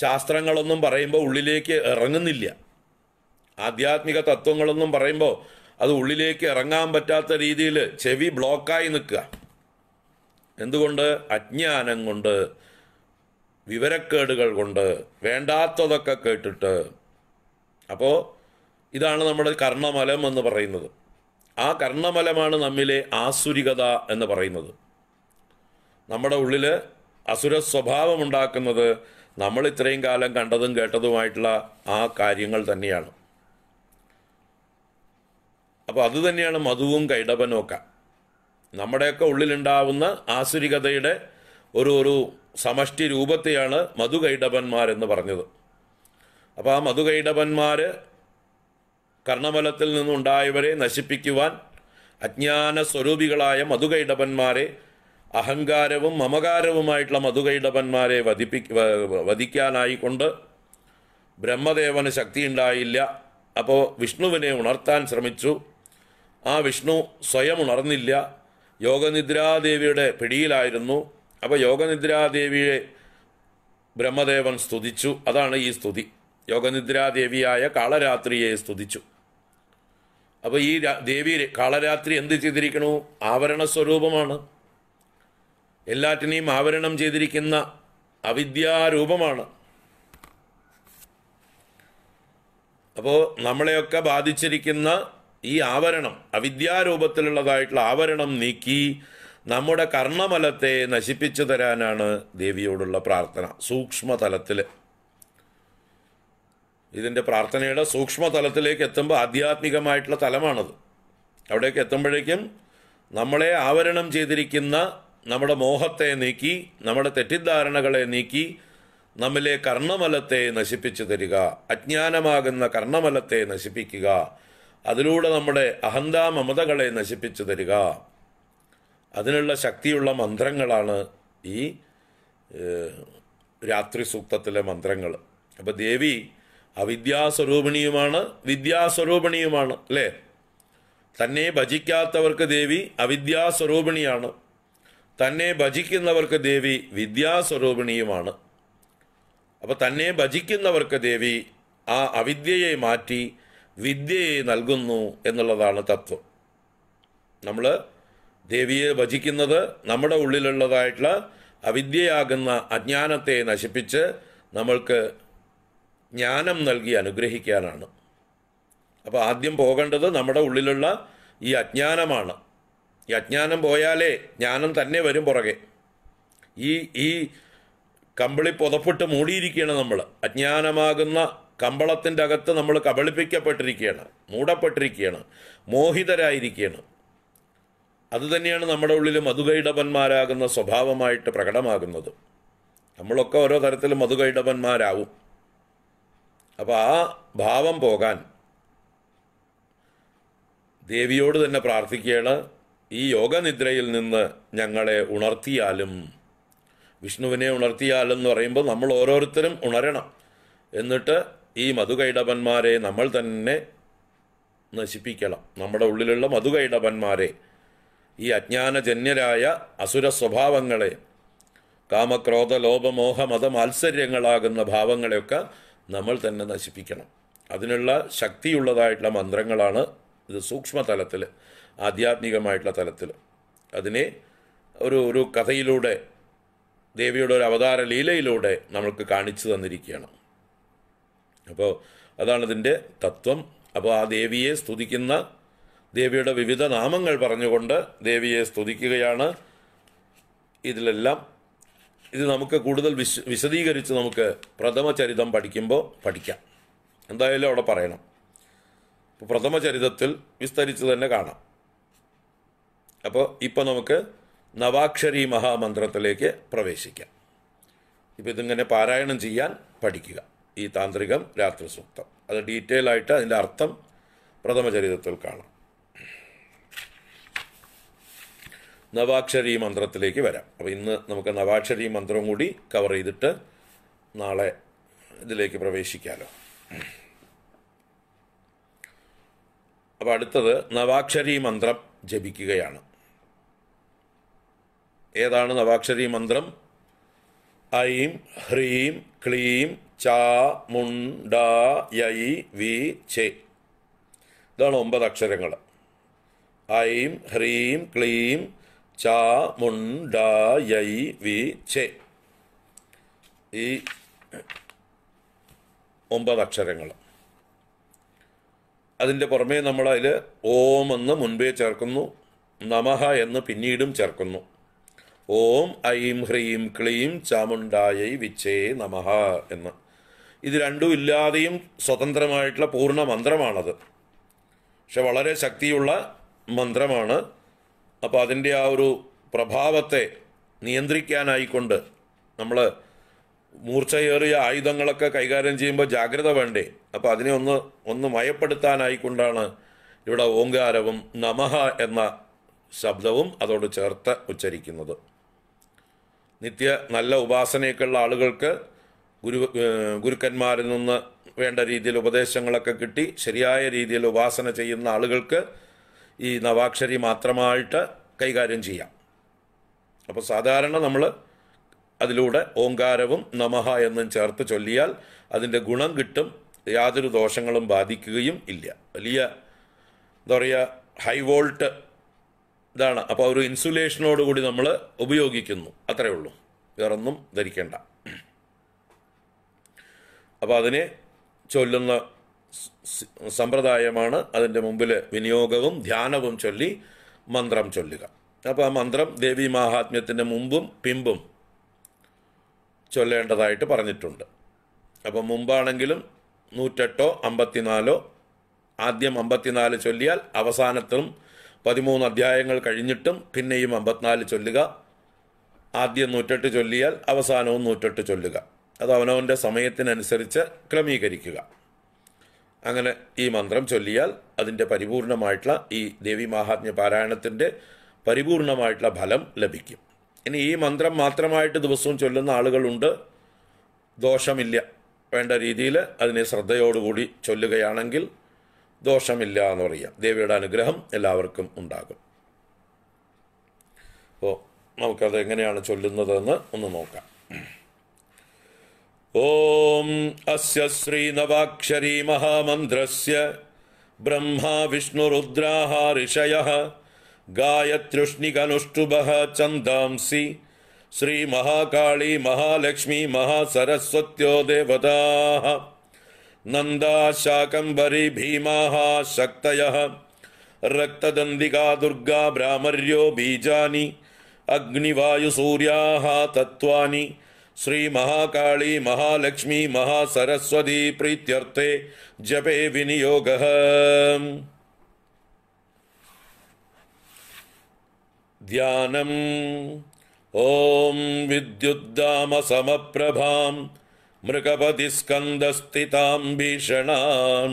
ശാസ്ത്രങ്ങളൊന്നും പറയുമ്പോൾ ഉള്ളിലേക്ക് ഇറങ്ങുന്നില്ല ആധ്യാത്മിക തത്വങ്ങളൊന്നും പറയുമ്പോൾ അത് ഉള്ളിലേക്ക് ഇറങ്ങാൻ പറ്റാത്ത രീതിയിൽ ചെവി ബ്ലോക്കായി നിൽക്കുക എന്തുകൊണ്ട് അജ്ഞാനം കൊണ്ട് വിവരക്കേടുകൾ കൊണ്ട് വേണ്ടാത്തതൊക്കെ കേട്ടിട്ട് അപ്പോൾ ഇതാണ് നമ്മുടെ കർണമലം എന്ന് പറയുന്നത് ആ കർണമലമാണ് നമ്മിലെ ആസുരികത എന്ന് പറയുന്നത് നമ്മുടെ ഉള്ളിൽ അസുര സ്വഭാവം ഉണ്ടാക്കുന്നത് നമ്മൾ ഇത്രയും കാലം കണ്ടതും കേട്ടതുമായിട്ടുള്ള ആ കാര്യങ്ങൾ തന്നെയാണ് അപ്പോൾ അത് തന്നെയാണ് മധുവും കൈടപനും നമ്മുടെയൊക്കെ ഉള്ളിലുണ്ടാവുന്ന ആസുരികതയുടെ ഒരു ഒരു സമഷ്ടി രൂപത്തെയാണ് മധുകൈടപന്മാരെന്ന് പറഞ്ഞത് അപ്പോൾ ആ മധുകൈടപന്മാർ കർണമലത്തിൽ നിന്നുണ്ടായവരെ നശിപ്പിക്കുവാൻ അജ്ഞാന സ്വരൂപികളായ മധുകൈടപന്മാരെ അഹങ്കാരവും മമകാരവുമായിട്ടുള്ള മധുകൈടപന്മാരെ വധിപ്പി വധിക്കാനായിക്കൊണ്ട് ബ്രഹ്മദേവന് ശക്തിയുണ്ടായില്ല അപ്പോൾ വിഷ്ണുവിനെ ഉണർത്താൻ ശ്രമിച്ചു ആ വിഷ്ണു സ്വയം ഉണർന്നില്ല യോഗനിദ്രാദേവിയുടെ പിടിയിലായിരുന്നു അപ്പോൾ യോഗനിദ്രാദേവിയെ ബ്രഹ്മദേവൻ സ്തുതിച്ചു അതാണ് ഈ സ്തുതി യോഗനിദ്രാദേവിയായ കാളരാത്രിയെ സ്തുതിച്ചു അപ്പോൾ ഈ ദേവി കാളരാത്രി എന്ത് ചെയ്തിരിക്കണു ആവരണ സ്വരൂപമാണ് എല്ലാറ്റിനെയും ആവരണം ചെയ്തിരിക്കുന്ന അവിദ്യാരൂപമാണ് അപ്പോൾ നമ്മളെയൊക്കെ ബാധിച്ചിരിക്കുന്ന ഈ ആവരണം അവിദ്യാരൂപത്തിലുള്ളതായിട്ടുള്ള ആവരണം നീക്കി നമ്മുടെ കർണമലത്തെ നശിപ്പിച്ചു തരാനാണ് ദേവിയോടുള്ള പ്രാർത്ഥന സൂക്ഷ്മതലത്തിൽ ഇതിൻ്റെ പ്രാർത്ഥനയുടെ സൂക്ഷ്മതലത്തിലേക്ക് എത്തുമ്പോൾ ആധ്യാത്മികമായിട്ടുള്ള തലമാണത് അവിടേക്ക് എത്തുമ്പോഴേക്കും നമ്മളെ ആവരണം ചെയ്തിരിക്കുന്ന നമ്മുടെ മോഹത്തെ നീക്കി നമ്മുടെ തെറ്റിദ്ധാരണകളെ നീക്കി നമ്മിലെ കർണമലത്തെ നശിപ്പിച്ചു തരിക അജ്ഞാനമാകുന്ന കർണമലത്തെ നശിപ്പിക്കുക അതിലൂടെ നമ്മുടെ അഹന്താ മമതകളെ നശിപ്പിച്ചു തരിക അതിനുള്ള ശക്തിയുള്ള മന്ത്രങ്ങളാണ് ഈ രാത്രി സൂക്തത്തിലെ മന്ത്രങ്ങൾ അപ്പോൾ ദേവി അവിദ്യാസ്വരൂപിണിയുമാണ് വിദ്യാസ്വരൂപിണിയുമാണ് അല്ലേ തന്നെ ഭജിക്കാത്തവർക്ക് ദേവി അവിദ്യാസ്വരൂപിണിയാണ് തന്നെ ഭജിക്കുന്നവർക്ക് ദേവി വിദ്യാസ്വരൂപിണിയുമാണ് അപ്പോൾ തന്നെ ഭജിക്കുന്നവർക്ക് ദേവി ആ അവിദ്യയെ മാറ്റി വിദ്യയെ നൽകുന്നു എന്നുള്ളതാണ് തത്വം നമ്മൾ ദേവിയെ ഭജിക്കുന്നത് നമ്മുടെ ഉള്ളിലുള്ളതായിട്ടുള്ള അവിദ്യയാകുന്ന അജ്ഞാനത്തെ നശിപ്പിച്ച് നമ്മൾക്ക് ജ്ഞാനം നൽകി അനുഗ്രഹിക്കാനാണ് അപ്പോൾ ആദ്യം പോകേണ്ടത് നമ്മുടെ ഉള്ളിലുള്ള ഈ അജ്ഞാനമാണ് ഈ അജ്ഞാനം പോയാലേ ജ്ഞാനം തന്നെ വരും പുറകെ ഈ ഈ കമ്പിളി പുതപ്പെട്ട് മൂടിയിരിക്കുകയാണ് നമ്മൾ അജ്ഞാനമാകുന്ന കമ്പളത്തിൻ്റെ അകത്ത് നമ്മൾ കബളിപ്പിക്കപ്പെട്ടിരിക്കുകയാണ് മൂടപ്പെട്ടിരിക്കുകയാണ് മോഹിതരായിരിക്കുകയാണ് അതുതന്നെയാണ് നമ്മുടെ ഉള്ളിൽ മധുകൈടപന്മാരാകുന്ന സ്വഭാവമായിട്ട് പ്രകടമാകുന്നത് നമ്മളൊക്കെ ഓരോ തരത്തിൽ മധുകൈടപന്മാരാവും അപ്പോൾ ആ ഭാവം പോകാൻ ദേവിയോട് തന്നെ പ്രാർത്ഥിക്കുകയാണ് ഈ യോഗനിദ്രയിൽ നിന്ന് ഞങ്ങളെ ഉണർത്തിയാലും വിഷ്ണുവിനെ ഉണർത്തിയാലും എന്ന് പറയുമ്പോൾ നമ്മൾ ഓരോരുത്തരും ഉണരണം എന്നിട്ട് ഈ മധുകൈടവന്മാരെ നമ്മൾ തന്നെ നശിപ്പിക്കണം നമ്മുടെ ഉള്ളിലുള്ള മധുകൈടവന്മാരെ ഈ അജ്ഞാനജന്യരായ അസുര സ്വഭാവങ്ങളെ കാമക്രോധ ലോപമോഹ മത മാത്സര്യങ്ങളാകുന്ന ഭാവങ്ങളെയൊക്കെ നമ്മൾ തന്നെ നശിപ്പിക്കണം അതിനുള്ള ശക്തിയുള്ളതായിട്ടുള്ള മന്ത്രങ്ങളാണ് ഇത് സൂക്ഷ്മതലത്തിൽ ആധ്യാത്മികമായിട്ടുള്ള തലത്തിൽ അതിനെ ഒരു ഒരു കഥയിലൂടെ ദേവിയുടെ ഒരു അവതാര ലീലയിലൂടെ നമ്മൾക്ക് കാണിച്ചു തന്നിരിക്കുകയാണ് അപ്പോൾ അതാണ് ഇതിൻ്റെ തത്വം അപ്പോൾ ആ ദേവിയെ സ്തുതിക്കുന്ന ദേവിയുടെ വിവിധ നാമങ്ങൾ പറഞ്ഞുകൊണ്ട് ദേവിയെ സ്തുതിക്കുകയാണ് ഇതിലെല്ലാം ഇത് നമുക്ക് കൂടുതൽ വിശ് വിശദീകരിച്ച് നമുക്ക് പ്രഥമചരിതം പഠിക്കുമ്പോൾ പഠിക്കാം എന്തായാലും അവിടെ പറയണം അപ്പോൾ പ്രഥമചരിതത്തിൽ വിസ്തരിച്ച് തന്നെ കാണാം അപ്പോൾ ഇപ്പോൾ നമുക്ക് നവാക്ഷരി മഹാമന്ത്രത്തിലേക്ക് പ്രവേശിക്കാം ഇപ്പോൾ ഇതിങ്ങനെ പാരായണം ചെയ്യാൻ പഠിക്കുക ഈ താന്ത്രികം രാത്രി സൂക്തം അത് ഡീറ്റെയിൽ ആയിട്ട് അതിൻ്റെ അർത്ഥം പ്രഥമചരിതത്തിൽ കാണാം നവാക്ഷരി മന്ത്രത്തിലേക്ക് വരാം അപ്പോൾ ഇന്ന് നമുക്ക് നവാക്ഷരി മന്ത്രം കൂടി കവർ ചെയ്തിട്ട് നാളെ ഇതിലേക്ക് പ്രവേശിക്കാമല്ലോ അപ്പോൾ അടുത്തത് നവാക്ഷരി മന്ത്രം ജപിക്കുകയാണ് ഏതാണ് നവാക്ഷരി മന്ത്രം ഐം ഹ്രീം ക്ലീം ച മുണ്ട യൈ വി ചെ ഇതാണ് ഒമ്പത് അക്ഷരങ്ങൾ ഐം ഹ്രീം ക്ലീം ച മുണ്ട യൈ വി ചെ ഈ ഒമ്പത് അക്ഷരങ്ങൾ അതിൻ്റെ പുറമേ നമ്മൾ അതിൽ ഓം എന്ന് മുൻപേ ചേർക്കുന്നു നമഹ എന്ന് പിന്നീടും ചേർക്കുന്നു ഓം ഐം ഹ്രീം ക്ലീം ചാമുണ്ടായൈ വിച്ചേ നമഹ എന്ന് ഇത് രണ്ടും ഇല്ലാതെയും സ്വതന്ത്രമായിട്ടുള്ള പൂർണ്ണ മന്ത്രമാണത് പക്ഷെ വളരെ ശക്തിയുള്ള മന്ത്രമാണ് അപ്പോൾ അതിൻ്റെ ആ ഒരു പ്രഭാവത്തെ നിയന്ത്രിക്കാനായിക്കൊണ്ട് നമ്മൾ മൂർച്ചയേറിയ ആയുധങ്ങളൊക്കെ കൈകാര്യം ചെയ്യുമ്പോൾ ജാഗ്രത വേണ്ടേ അപ്പോൾ അതിനെ ഒന്ന് ഒന്ന് മയപ്പെടുത്താനായിക്കൊണ്ടാണ് ഇവിടെ ഓങ്കാരവും നമഹ എന്ന ശബ്ദവും അതോട് ചേർത്ത് ഉച്ചരിക്കുന്നത് നിത്യ നല്ല ഉപാസനയൊക്കെയുള്ള ആളുകൾക്ക് ഗുരു ഗുരുക്കന്മാരിൽ നിന്ന് വേണ്ട രീതിയിൽ ഉപദേശങ്ങളൊക്കെ കിട്ടി ശരിയായ രീതിയിൽ ഉപാസന ചെയ്യുന്ന ആളുകൾക്ക് ഈ നവാക്ഷരി മാത്രമായിട്ട് കൈകാര്യം ചെയ്യാം അപ്പോൾ സാധാരണ നമ്മൾ അതിലൂടെ ഓങ്കാരവും നമഹ എന്നും ചേർത്ത് ചൊല്ലിയാൽ അതിൻ്റെ ഗുണം കിട്ടും യാതൊരു ദോഷങ്ങളും ബാധിക്കുകയും ഇല്ല വലിയ എന്താ പറയുക ഹൈ വോൾട്ട് ഇതാണ് അപ്പോൾ ഒരു ഇൻസുലേഷനോടുകൂടി നമ്മൾ ഉപയോഗിക്കുന്നു അത്രയേ ഉള്ളൂ വേറൊന്നും ധരിക്കേണ്ട അപ്പോൾ അതിനെ ചൊല്ലുന്ന സമ്പ്രദായമാണ് അതിൻ്റെ മുമ്പിൽ വിനിയോഗവും ധ്യാനവും ചൊല്ലി മന്ത്രം ചൊല്ലുക അപ്പോൾ ആ മന്ത്രം ദേവി മാഹാത്മ്യത്തിൻ്റെ മുമ്പും പിമ്പും ചൊല്ലേണ്ടതായിട്ട് പറഞ്ഞിട്ടുണ്ട് അപ്പോൾ മുമ്പാണെങ്കിലും നൂറ്റെട്ടോ അമ്പത്തിനാലോ ആദ്യം അമ്പത്തിനാല് ചൊല്ലിയാൽ അവസാനത്തും പതിമൂന്ന് അധ്യായങ്ങൾ കഴിഞ്ഞിട്ടും പിന്നെയും അമ്പത്തിനാല് ചൊല്ലുക ആദ്യം നൂറ്റെട്ട് ചൊല്ലിയാൽ അവസാനവും നൂറ്റെട്ട് ചൊല്ലുക അത് അവനവൻ്റെ സമയത്തിനനുസരിച്ച് ക്രമീകരിക്കുക അങ്ങനെ ഈ മന്ത്രം ചൊല്ലിയാൽ അതിൻ്റെ പരിപൂർണമായിട്ടുള്ള ഈ ദേവി മഹാത്മ്യ പാരായണത്തിൻ്റെ പരിപൂർണമായിട്ടുള്ള ഫലം ലഭിക്കും ഇനി ഈ മന്ത്രം മാത്രമായിട്ട് ദിവസവും ചൊല്ലുന്ന ആളുകളുണ്ട് ദോഷമില്ല വേണ്ട രീതിയിൽ അതിനെ ശ്രദ്ധയോടുകൂടി ചൊല്ലുകയാണെങ്കിൽ ദോഷമില്ല എന്ന് പറയാം ദേവിയുടെ അനുഗ്രഹം എല്ലാവർക്കും ഉണ്ടാകും അപ്പോൾ നമുക്കത് എങ്ങനെയാണ് ചൊല്ലുന്നതെന്ന് ഒന്ന് നോക്കാം ओम अस्य श्रीनवाक्षरी महामंत्रस्य ब्रह्मा विष्णुरुद्राः ऋषयः गायत्र्युष्णिकनुष्टुभः चन्दांसि श्रीमहाकाली महालक्ष्मी महासरस्वत्यो देवताः नन्दा शाकम्बरी भीमाः शक्तयः रक्तदन्दिका दुर्गा भ्रामर्यो बीजानि अग्निवायुसूर्याः तत्त्वानि श्रीमहाकाली महालक्ष्मी महासरस्वती प्रीत्यर्थे जपे विनियोगः ध्यानम् ॐ विद्युत्दामसमप्रभां मृगपतिस्कन्दस्थितां भीषणां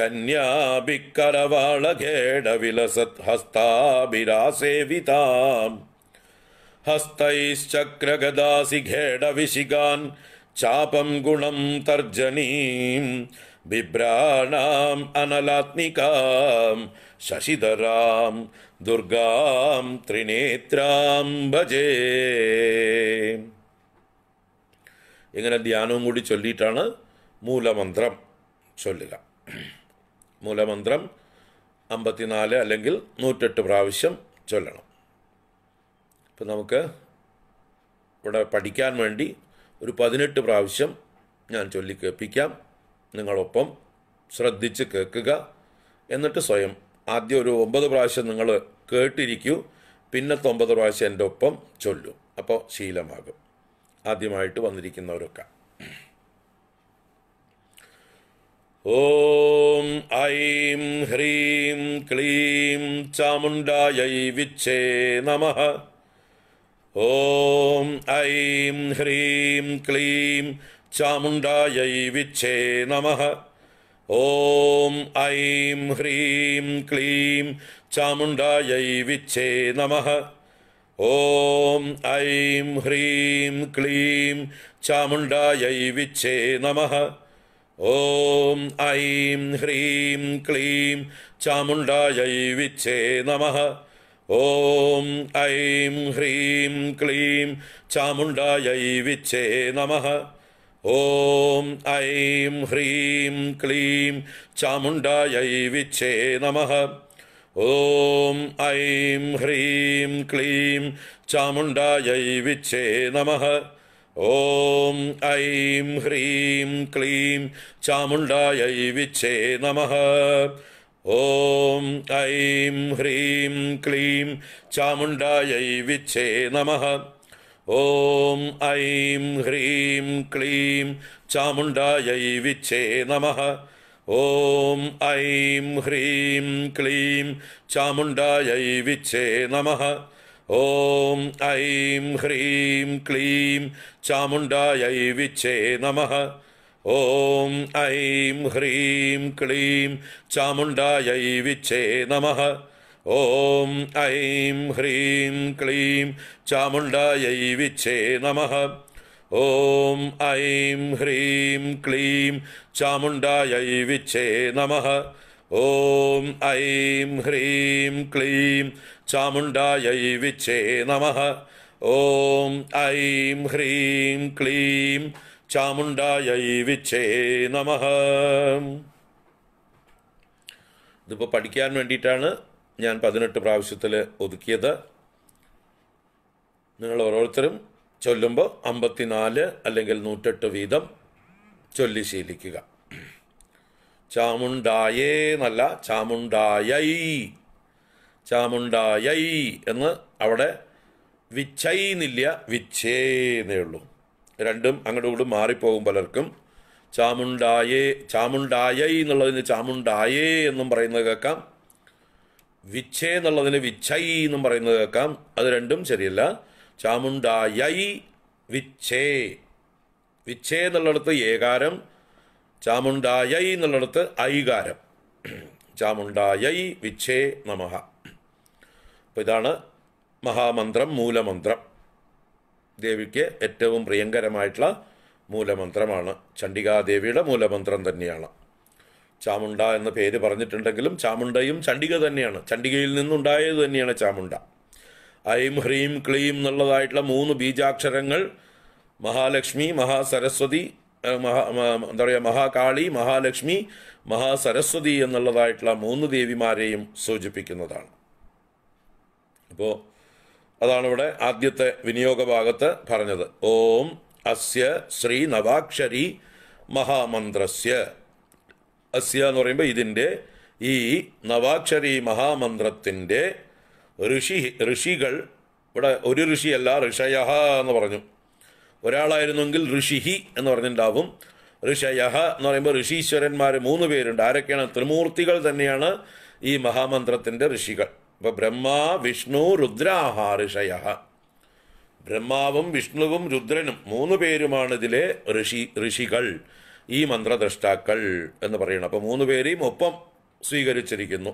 कन्याभि करवाळघेडविलसत् हस्ताभिरासेविताम् ഹസ്തൈശ്ചക്രഗദാസിഘേടവിശികാൻ ചാപം ഗുണം തർജനീം ബിഭ്രാണാം അനലാത്മികാം ശശിധരാം ദുർഗാം ത്രിനേത്രാം ഭജേ ഇങ്ങനെ ധ്യാനവും കൂടി ചൊല്ലിയിട്ടാണ് മൂലമന്ത്രം ചൊല്ലുക മൂലമന്ത്രം അമ്പത്തിനാല് അല്ലെങ്കിൽ നൂറ്റെട്ട് പ്രാവശ്യം ചൊല്ലണം അപ്പോൾ നമുക്ക് ഇവിടെ പഠിക്കാൻ വേണ്ടി ഒരു പതിനെട്ട് പ്രാവശ്യം ഞാൻ ചൊല്ലി കേൾപ്പിക്കാം നിങ്ങളൊപ്പം ശ്രദ്ധിച്ച് കേൾക്കുക എന്നിട്ട് സ്വയം ആദ്യം ഒരു ഒമ്പത് പ്രാവശ്യം നിങ്ങൾ കേട്ടിരിക്കൂ പിന്നത്തെ ഒമ്പത് പ്രാവശ്യം എൻ്റെ ഒപ്പം ചൊല്ലും അപ്പോൾ ശീലമാകും ആദ്യമായിട്ട് വന്നിരിക്കുന്നവരൊക്കെ ഓം ഐം ഹ്രീം ക്ലീം ചാമുണ്ടായൈ വിച്ഛേ നമഃ ॐ ऐं ह्रीं क्लीं चामुण्डायै विच्छे नमः ॐ ऐं ह्रीं क्लीं चामुण्डायै विच्छे नमः ॐ ऐं ह्रीं क्लीं चामुण्डायै विच्छे नमः ॐ ऐं ह्रीं क्लीं चामुण्डायै विच्छे नमः ॐ ऐं ह्रीं क्लीं चामुण्डायै विच्छे नमः ॐ ऐं ह्रीं क्लीं चामुण्डायै विच्छे नमः ॐ ऐं ह्रीं क्लीं चामुण्डायै विच्छे नमः ॐ ऐं ह्रीं क्लीं चामुण्डायै विच्छे नमः ॐ ऐं ह्रीं क्लीं चामुण्डायै विच्छे नमः ॐ ऐं ह्रीं क्लीं चामुण्डायै विच्छे नमः ॐ ऐं ह्रीं क्लीं चामुण्डायै विच्छे नमः ॐ ऐं ह्रीं क्लीं चामुण्डायै विच्छे नमः ॐ ऐं ह्रीं क्लीं चामुण्डायै विच्छे नमः ॐ ऐं ह्रीं क्लीं चामुण्डायै विच्छे नमः ॐ ऐं ह्रीं क्लीं चामुण्डायै विच्छे नमः ॐ ऐं ह्रीं क्लीं चामुण्डायै विच्छे नमः ॐ ऐं ह्रीं क्लीं ചാമുണ്ടായൈ നമ ഇതിപ്പോൾ പഠിക്കാൻ വേണ്ടിയിട്ടാണ് ഞാൻ പതിനെട്ട് പ്രാവശ്യത്തിൽ ഒതുക്കിയത് നിങ്ങൾ ഓരോരുത്തരും ചൊല്ലുമ്പോൾ അമ്പത്തിനാല് അല്ലെങ്കിൽ നൂറ്റെട്ട് വീതം ചൊല്ലി ശീലിക്കുക ചാമുണ്ടായേ എന്നല്ല ചാമുണ്ടായൈ ചാമുണ്ടായൈ എന്ന് അവിടെ വിച്ചൈന്നില്ല എന്നേ ഉള്ളൂ രണ്ടും അങ്ങോട്ടും ഇങ്ങോട്ടും മാറിപ്പോകും പലർക്കും ചാമുണ്ടായേ ചാമുണ്ടായേ എന്നുള്ളതിന് ചാമുണ്ടായേ എന്നും പറയുന്നത് കേൾക്കാം വിച്ഛേ എന്നുള്ളതിന് വിച്ഛൈ എന്നും പറയുന്നത് കേൾക്കാം അത് രണ്ടും ശരിയല്ല ചാമുണ്ടായൈ വിച്ഛേ വിച്ഛേ എന്നുള്ളിടത്ത് ഏകാരം ചാമുണ്ടായൈ എന്നുള്ളിടത്ത് ഐകാരം ചാമുണ്ടായൈ വിച്ഛേ നമഹ അപ്പോൾ ഇതാണ് മഹാമന്ത്രം മൂലമന്ത്രം ദേവിക്ക് ഏറ്റവും പ്രിയങ്കരമായിട്ടുള്ള മൂലമന്ത്രമാണ് ചണ്ഡികാദേവിയുടെ മൂലമന്ത്രം തന്നെയാണ് ചാമുണ്ട എന്ന പേര് പറഞ്ഞിട്ടുണ്ടെങ്കിലും ചാമുണ്ടയും ചണ്ഡിക തന്നെയാണ് ചണ്ഡികയിൽ നിന്നുണ്ടായത് തന്നെയാണ് ചാമുണ്ട ഐം ഹ്രീം ക്ലീം എന്നുള്ളതായിട്ടുള്ള മൂന്ന് ബീജാക്ഷരങ്ങൾ മഹാലക്ഷ്മി മഹാസരസ്വതി മഹാ എന്താ പറയുക മഹാകാളി മഹാലക്ഷ്മി മഹാസരസ്വതി എന്നുള്ളതായിട്ടുള്ള മൂന്ന് ദേവിമാരെയും സൂചിപ്പിക്കുന്നതാണ് അപ്പോൾ അതാണ് ഇവിടെ ആദ്യത്തെ വിനിയോഗ ഭാഗത്ത് പറഞ്ഞത് ഓം അസ്യ ശ്രീ നവാക്ഷരി മഹാമന്ത്രസ്യ അസ്യ എന്ന് പറയുമ്പോൾ ഇതിൻ്റെ ഈ നവാക്ഷരി മഹാമന്ത്രത്തിൻ്റെ ഋഷി ഋഷികൾ ഇവിടെ ഒരു ഋഷിയല്ല ഋഷയഹ എന്ന് പറഞ്ഞു ഒരാളായിരുന്നെങ്കിൽ ഋഷിഹി എന്ന് പറഞ്ഞിട്ടുണ്ടാവും ഋഷയഹ എന്ന് പറയുമ്പോൾ ഋഷീശ്വരന്മാർ മൂന്ന് പേരുണ്ട് ആരൊക്കെയാണ് ത്രിമൂർത്തികൾ തന്നെയാണ് ഈ മഹാമന്ത്രത്തിൻ്റെ ഋഷികൾ അപ്പോൾ ബ്രഹ്മാ വിഷ്ണു രുദ്രാഹാർഷയ ബ്രഹ്മാവും വിഷ്ണുവും രുദ്രനും മൂന്ന് പേരുമാണ് ഇതിലെ ഋഷി ഋഷികൾ ഈ മന്ത്രദ്രഷ്ടാക്കൾ എന്ന് പറയണം അപ്പോൾ മൂന്ന് പേരെയും ഒപ്പം സ്വീകരിച്ചിരിക്കുന്നു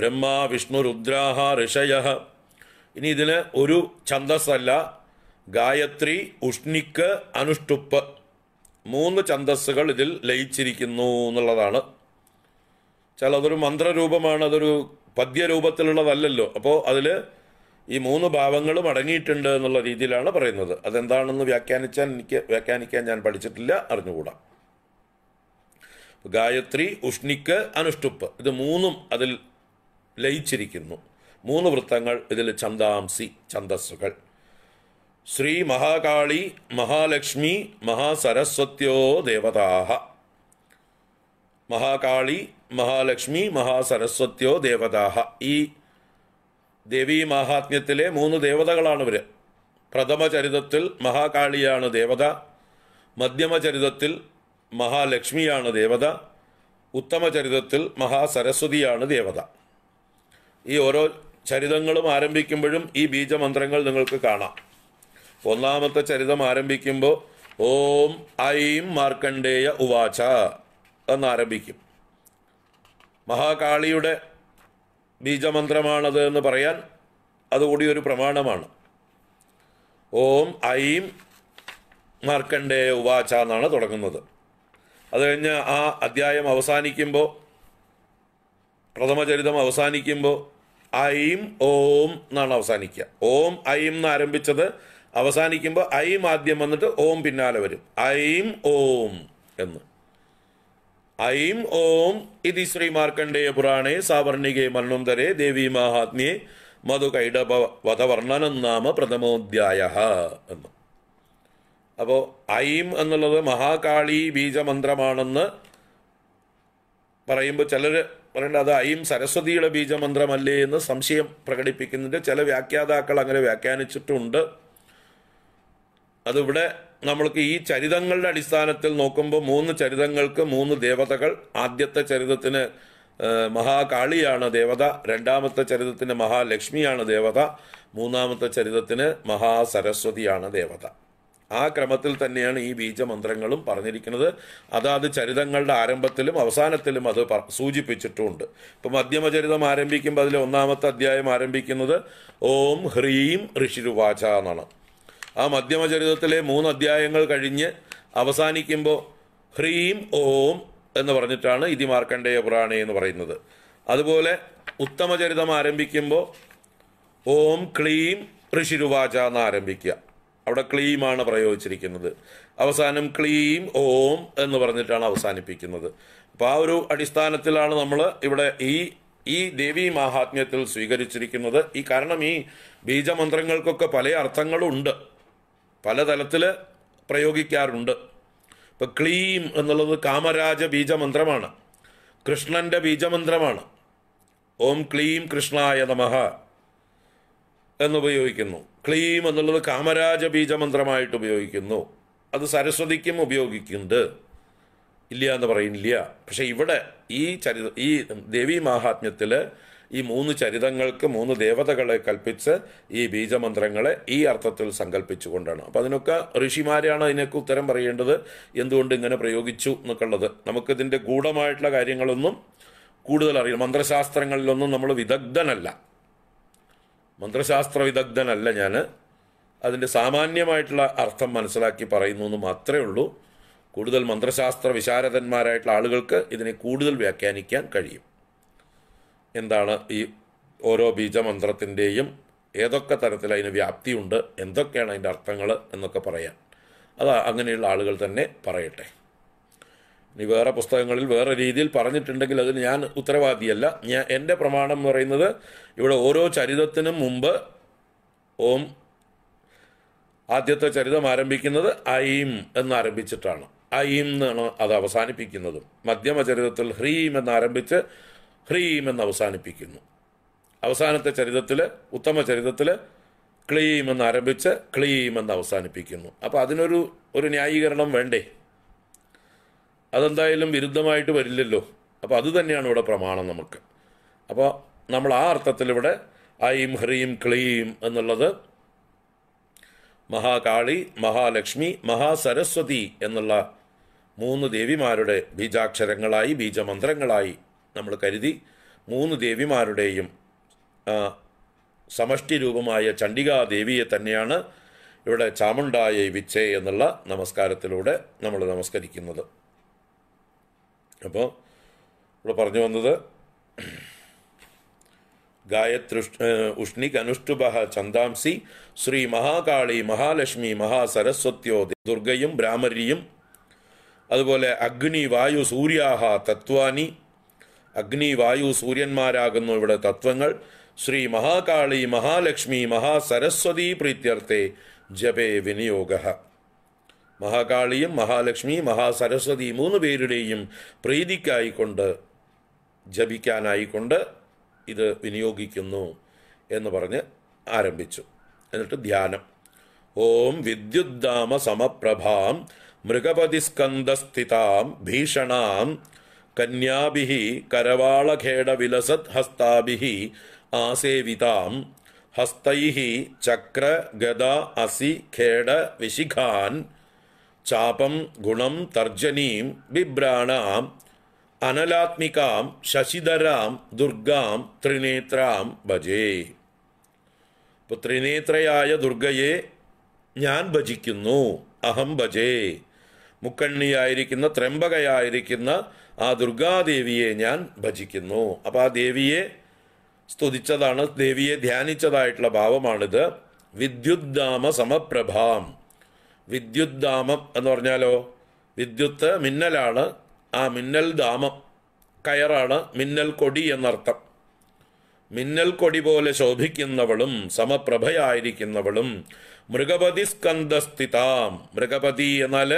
ബ്രഹ്മാ വിഷ്ണു രുദ്രാഹ ഋഷയ ഇനി ഇതിന് ഒരു ഛന്തസ്സല്ല ഗായത്രി ഉഷ്ണിക്ക് അനുഷ്ടുപ്പ് മൂന്ന് ഛന്തസ്സുകൾ ഇതിൽ ലയിച്ചിരിക്കുന്നു എന്നുള്ളതാണ് ചില അതൊരു മന്ത്രരൂപമാണ് അതൊരു പദ്യരൂപത്തിലുള്ളതല്ലല്ലോ അപ്പോൾ അതിൽ ഈ മൂന്ന് ഭാവങ്ങളും അടങ്ങിയിട്ടുണ്ട് എന്നുള്ള രീതിയിലാണ് പറയുന്നത് അതെന്താണെന്ന് വ്യാഖ്യാനിച്ചാൽ എനിക്ക് വ്യാഖ്യാനിക്കാൻ ഞാൻ പഠിച്ചിട്ടില്ല അറിഞ്ഞുകൂടാ ഗായത്രി ഉഷ്ണിക്ക് അനുഷ്ടുപ്പ് ഇത് മൂന്നും അതിൽ ലയിച്ചിരിക്കുന്നു മൂന്ന് വൃത്തങ്ങൾ ഇതിൽ ചന്ദാംസി ഛന്ദസ്സുകൾ ശ്രീ മഹാകാളി മഹാലക്ഷ്മി മഹാസരസ്വത്യോ ദേവതാഹ മഹാകാളി മഹാലക്ഷ്മി മഹാസരസ്വത്യോ ദേവതാഹ ഈ ദേവീ മഹാത്മ്യത്തിലെ മൂന്ന് ദേവതകളാണ് പ്രഥമ പ്രഥമചരിതത്തിൽ മഹാകാളിയാണ് ദേവത മധ്യമചരിതത്തിൽ മഹാലക്ഷ്മിയാണ് ദേവത ഉത്തമചരിതത്തിൽ മഹാസരസ്വതിയാണ് ദേവത ഈ ഓരോ ചരിതങ്ങളും ആരംഭിക്കുമ്പോഴും ഈ ബീജമന്ത്രങ്ങൾ നിങ്ങൾക്ക് കാണാം ഒന്നാമത്തെ ചരിതം ആരംഭിക്കുമ്പോൾ ഓം ഐം മാർക്കണ്ഡേയ ഉവാച എന്നാരംഭിക്കും മഹാകാളിയുടെ ബീജമന്ത്രമാണത് എന്ന് പറയാൻ അതുകൂടി ഒരു പ്രമാണമാണ് ഓം ഐം മാർക്കണ്ടേ ഉവാച എന്നാണ് തുടങ്ങുന്നത് അത് കഴിഞ്ഞ് ആ അധ്യായം അവസാനിക്കുമ്പോൾ പ്രഥമചരിതം അവസാനിക്കുമ്പോൾ ഐം ഓം എന്നാണ് അവസാനിക്കുക ഓം ഐം എന്ന് ആരംഭിച്ചത് അവസാനിക്കുമ്പോൾ ഐം ആദ്യം വന്നിട്ട് ഓം പിന്നാലെ വരും ഐം ഓം എന്ന് ഐം ഓം ഇതി ശ്രീ മാർക്കണ്ഡേയ പുരാണേ സാവർണികെ മണ്ണുന്തരെ ദേവി മഹാത്മ്യേ മധുകൈഡപ വധവർണ്ണനം നാമ പ്രഥമോധ്യായ എന്ന് അപ്പോൾ ഐം എന്നുള്ളത് മഹാകാളി ബീജമന്ത്രമാണെന്ന് പറയുമ്പോൾ ചിലർ പറയേണ്ട അത് ഐം സരസ്വതിയുടെ ബീജമന്ത്രമല്ലേ എന്ന് സംശയം പ്രകടിപ്പിക്കുന്നുണ്ട് ചില വ്യാഖ്യാതാക്കൾ അങ്ങനെ വ്യാഖ്യാനിച്ചിട്ടുണ്ട് അതിവിടെ നമ്മൾക്ക് ഈ ചരിതങ്ങളുടെ അടിസ്ഥാനത്തിൽ നോക്കുമ്പോൾ മൂന്ന് ചരിതങ്ങൾക്ക് മൂന്ന് ദേവതകൾ ആദ്യത്തെ ചരിതത്തിന് മഹാകാളിയാണ് ദേവത രണ്ടാമത്തെ ചരിതത്തിന് മഹാലക്ഷ്മിയാണ് ദേവത മൂന്നാമത്തെ ചരിതത്തിന് മഹാസരസ്വതിയാണ് ദേവത ആ ക്രമത്തിൽ തന്നെയാണ് ഈ ബീജമന്ത്രങ്ങളും പറഞ്ഞിരിക്കുന്നത് അതാത് ചരിതങ്ങളുടെ ആരംഭത്തിലും അവസാനത്തിലും അത് സൂചിപ്പിച്ചിട്ടുമുണ്ട് ഇപ്പം മധ്യമചരിതം ആരംഭിക്കുമ്പോൾ അതിലെ ഒന്നാമത്തെ അധ്യായം ആരംഭിക്കുന്നത് ഓം ഹ്രീം ഋഷിരുവാച എന്നാണ് ആ മധ്യമചരിതത്തിലെ മൂന്ന് അധ്യായങ്ങൾ കഴിഞ്ഞ് അവസാനിക്കുമ്പോൾ ഹ്രീം ഓം എന്ന് പറഞ്ഞിട്ടാണ് ഇതി മാർക്കണ്ഡേയ പുരാണി എന്ന് പറയുന്നത് അതുപോലെ ഉത്തമചരിതം ആരംഭിക്കുമ്പോൾ ഓം ക്ലീം ഋഷിരുവാച എന്ന് ആരംഭിക്കുക അവിടെ ക്ലീമാണ് പ്രയോഗിച്ചിരിക്കുന്നത് അവസാനം ക്ലീം ഓം എന്ന് പറഞ്ഞിട്ടാണ് അവസാനിപ്പിക്കുന്നത് അപ്പോൾ ആ ഒരു അടിസ്ഥാനത്തിലാണ് നമ്മൾ ഇവിടെ ഈ ഈ ദേവീ മാഹാത്മ്യത്തിൽ സ്വീകരിച്ചിരിക്കുന്നത് ഈ കാരണം ഈ ബീജമന്ത്രങ്ങൾക്കൊക്കെ പല അർത്ഥങ്ങളുണ്ട് പലതലത്തിൽ പ്രയോഗിക്കാറുണ്ട് ഇപ്പം ക്ലീം എന്നുള്ളത് കാമരാജ ബീജമന്ത്രമാണ് കൃഷ്ണൻ്റെ ബീജമന്ത്രമാണ് ഓം ക്ലീം കൃഷ്ണായ നമഹ എന്നുപയോഗിക്കുന്നു ക്ലീം എന്നുള്ളത് കാമരാജ ബീജമന്ത്രമായിട്ട് ഉപയോഗിക്കുന്നു അത് സരസ്വതിക്കും ഉപയോഗിക്കുന്നുണ്ട് ഇല്ല എന്ന് പറയുന്നില്ല പക്ഷേ ഇവിടെ ഈ ചരി ഈ ദേവീ മാഹാത്മ്യത്തിൽ ഈ മൂന്ന് ചരിതങ്ങൾക്ക് മൂന്ന് ദേവതകളെ കൽപ്പിച്ച് ഈ ബീജമന്ത്രങ്ങളെ ഈ അർത്ഥത്തിൽ സങ്കല്പിച്ചുകൊണ്ടാണ് അപ്പം അതിനൊക്കെ ഋഷിമാരെയാണ് അതിനൊക്കെ ഉത്തരം പറയേണ്ടത് എന്തുകൊണ്ട് ഇങ്ങനെ പ്രയോഗിച്ചു എന്നൊക്കെയുള്ളത് നമുക്കിതിൻ്റെ ഗൂഢമായിട്ടുള്ള കാര്യങ്ങളൊന്നും കൂടുതൽ അറിയണം മന്ത്രശാസ്ത്രങ്ങളിലൊന്നും നമ്മൾ വിദഗ്ധനല്ല മന്ത്രശാസ്ത്ര വിദഗ്ധനല്ല ഞാൻ അതിൻ്റെ സാമാന്യമായിട്ടുള്ള അർത്ഥം മനസ്സിലാക്കി പറയുന്നു എന്ന് മാത്രമേ ഉള്ളൂ കൂടുതൽ മന്ത്രശാസ്ത്ര വിശാരദന്മാരായിട്ടുള്ള ആളുകൾക്ക് ഇതിനെ കൂടുതൽ വ്യാഖ്യാനിക്കാൻ കഴിയും എന്താണ് ഈ ഓരോ ബീജമന്ത്രത്തിൻ്റെയും ഏതൊക്കെ തരത്തിൽ അതിന് വ്യാപ്തിയുണ്ട് എന്തൊക്കെയാണ് അതിൻ്റെ അർത്ഥങ്ങൾ എന്നൊക്കെ പറയാൻ അത് അങ്ങനെയുള്ള ആളുകൾ തന്നെ പറയട്ടെ ഇനി വേറെ പുസ്തകങ്ങളിൽ വേറെ രീതിയിൽ പറഞ്ഞിട്ടുണ്ടെങ്കിൽ അതിന് ഞാൻ ഉത്തരവാദിയല്ല ഞാൻ എൻ്റെ പ്രമാണം എന്ന് പറയുന്നത് ഇവിടെ ഓരോ ചരിതത്തിനും മുമ്പ് ഓം ആദ്യത്തെ ചരിതം ആരംഭിക്കുന്നത് ഐം എന്ന് ആരംഭിച്ചിട്ടാണ് ഐം എന്നാണ് അത് അവസാനിപ്പിക്കുന്നതും മധ്യമ ചരിതത്തിൽ ഹ്രീം എന്ന് ഹ്രീം എന്ന് അവസാനിപ്പിക്കുന്നു അവസാനത്തെ ചരിതത്തിൽ ഉത്തമ ചരിതത്തിൽ ക്ലീം എന്ന് ആരംഭിച്ച് ക്ലീം എന്ന് അവസാനിപ്പിക്കുന്നു അപ്പോൾ അതിനൊരു ഒരു ന്യായീകരണം വേണ്ടേ അതെന്തായാലും വിരുദ്ധമായിട്ട് വരില്ലല്ലോ അപ്പോൾ അത് തന്നെയാണ് ഇവിടെ പ്രമാണം നമുക്ക് അപ്പോൾ നമ്മൾ ആ അർത്ഥത്തിൽ ഇവിടെ ഐം ഹ്രീം ക്ലീം എന്നുള്ളത് മഹാകാളി മഹാലക്ഷ്മി മഹാസരസ്വതി എന്നുള്ള മൂന്ന് ദേവിമാരുടെ ബീജാക്ഷരങ്ങളായി ബീജമന്ത്രങ്ങളായി നമ്മൾ കരുതി മൂന്ന് ദേവിമാരുടെയും സമഷ്ടി രൂപമായ ചണ്ഡികാദേവിയെ തന്നെയാണ് ഇവിടെ ചാമുണ്ടായ വിച്ചേ എന്നുള്ള നമസ്കാരത്തിലൂടെ നമ്മൾ നമസ്കരിക്കുന്നത് അപ്പോൾ ഇവിടെ പറഞ്ഞു വന്നത് ഗായത്രി ഉഷ്ണിക് അനുഷ്ടുപഹ ചന്ദാംസി ശ്രീ മഹാകാളി മഹാലക്ഷ്മി മഹാസരസ്വത്യോ ദുർഗയും ബ്രാഹ്മര്യയും അതുപോലെ അഗ്നി വായു സൂര്യാഹ തത്വാനി അഗ്നി വായു സൂര്യന്മാരാകുന്നു ഇവിടെ തത്വങ്ങൾ ശ്രീ മഹാകാളി മഹാലക്ഷ്മി മഹാസരസ്വതി പ്രീത്യർത്ഥെ ജപേ വിനിയോഗ മഹാകാളിയും മഹാലക്ഷ്മി മഹാസരസ്വതി മൂന്ന് പേരുടെയും പ്രീതിക്കായിക്കൊണ്ട് ജപിക്കാനായിക്കൊണ്ട് ഇത് വിനിയോഗിക്കുന്നു എന്ന് പറഞ്ഞ് ആരംഭിച്ചു എന്നിട്ട് ധ്യാനം ഓം വിദ്യുദ്ധാമ സമപ്രഭാം മൃഗപതിസ്കന്ധസ്ഥിതാം ഭീഷണാം കന്യാഭി കരവാളഖേട വിലസത് ഹസ്താഭിഹി ആസേവിതാം ഹസ്തൈ ചക്ര ഗത അസി ഖേട വിശിഖാൻ ചാപം ഗുണം തർജനീം ബിഭ്രാണാം അനലാത്മികാം ശശിധരാം ദുർഗാം ത്രിനേത്രാം ഭജേ ഇപ്പൊ ത്രിനേത്രയായ ദുർഗയെ ഞാൻ ഭജിക്കുന്നു അഹം ഭജേ മുക്കണ്ണിയായിരിക്കുന്ന ത്രംബകയായിരിക്കുന്ന ആ ദുർഗാദേവിയെ ഞാൻ ഭജിക്കുന്നു അപ്പോൾ ആ ദേവിയെ സ്തുതിച്ചതാണ് ദേവിയെ ധ്യാനിച്ചതായിട്ടുള്ള ഭാവമാണിത് വിദ്യുദ്ധാമ സമപ്രഭാം വിദ്യുദ്ധാമം എന്ന് പറഞ്ഞാലോ വിദ്യുത്ത് മിന്നലാണ് ആ മിന്നൽ ധാമം കയറാണ് മിന്നൽ കൊടി എന്നർത്ഥം മിന്നൽ കൊടി പോലെ ശോഭിക്കുന്നവളും സമപ്രഭയായിരിക്കുന്നവളും മൃഗപതി സ്കന്ധസ്ഥിതാം മൃഗപതി എന്നാൽ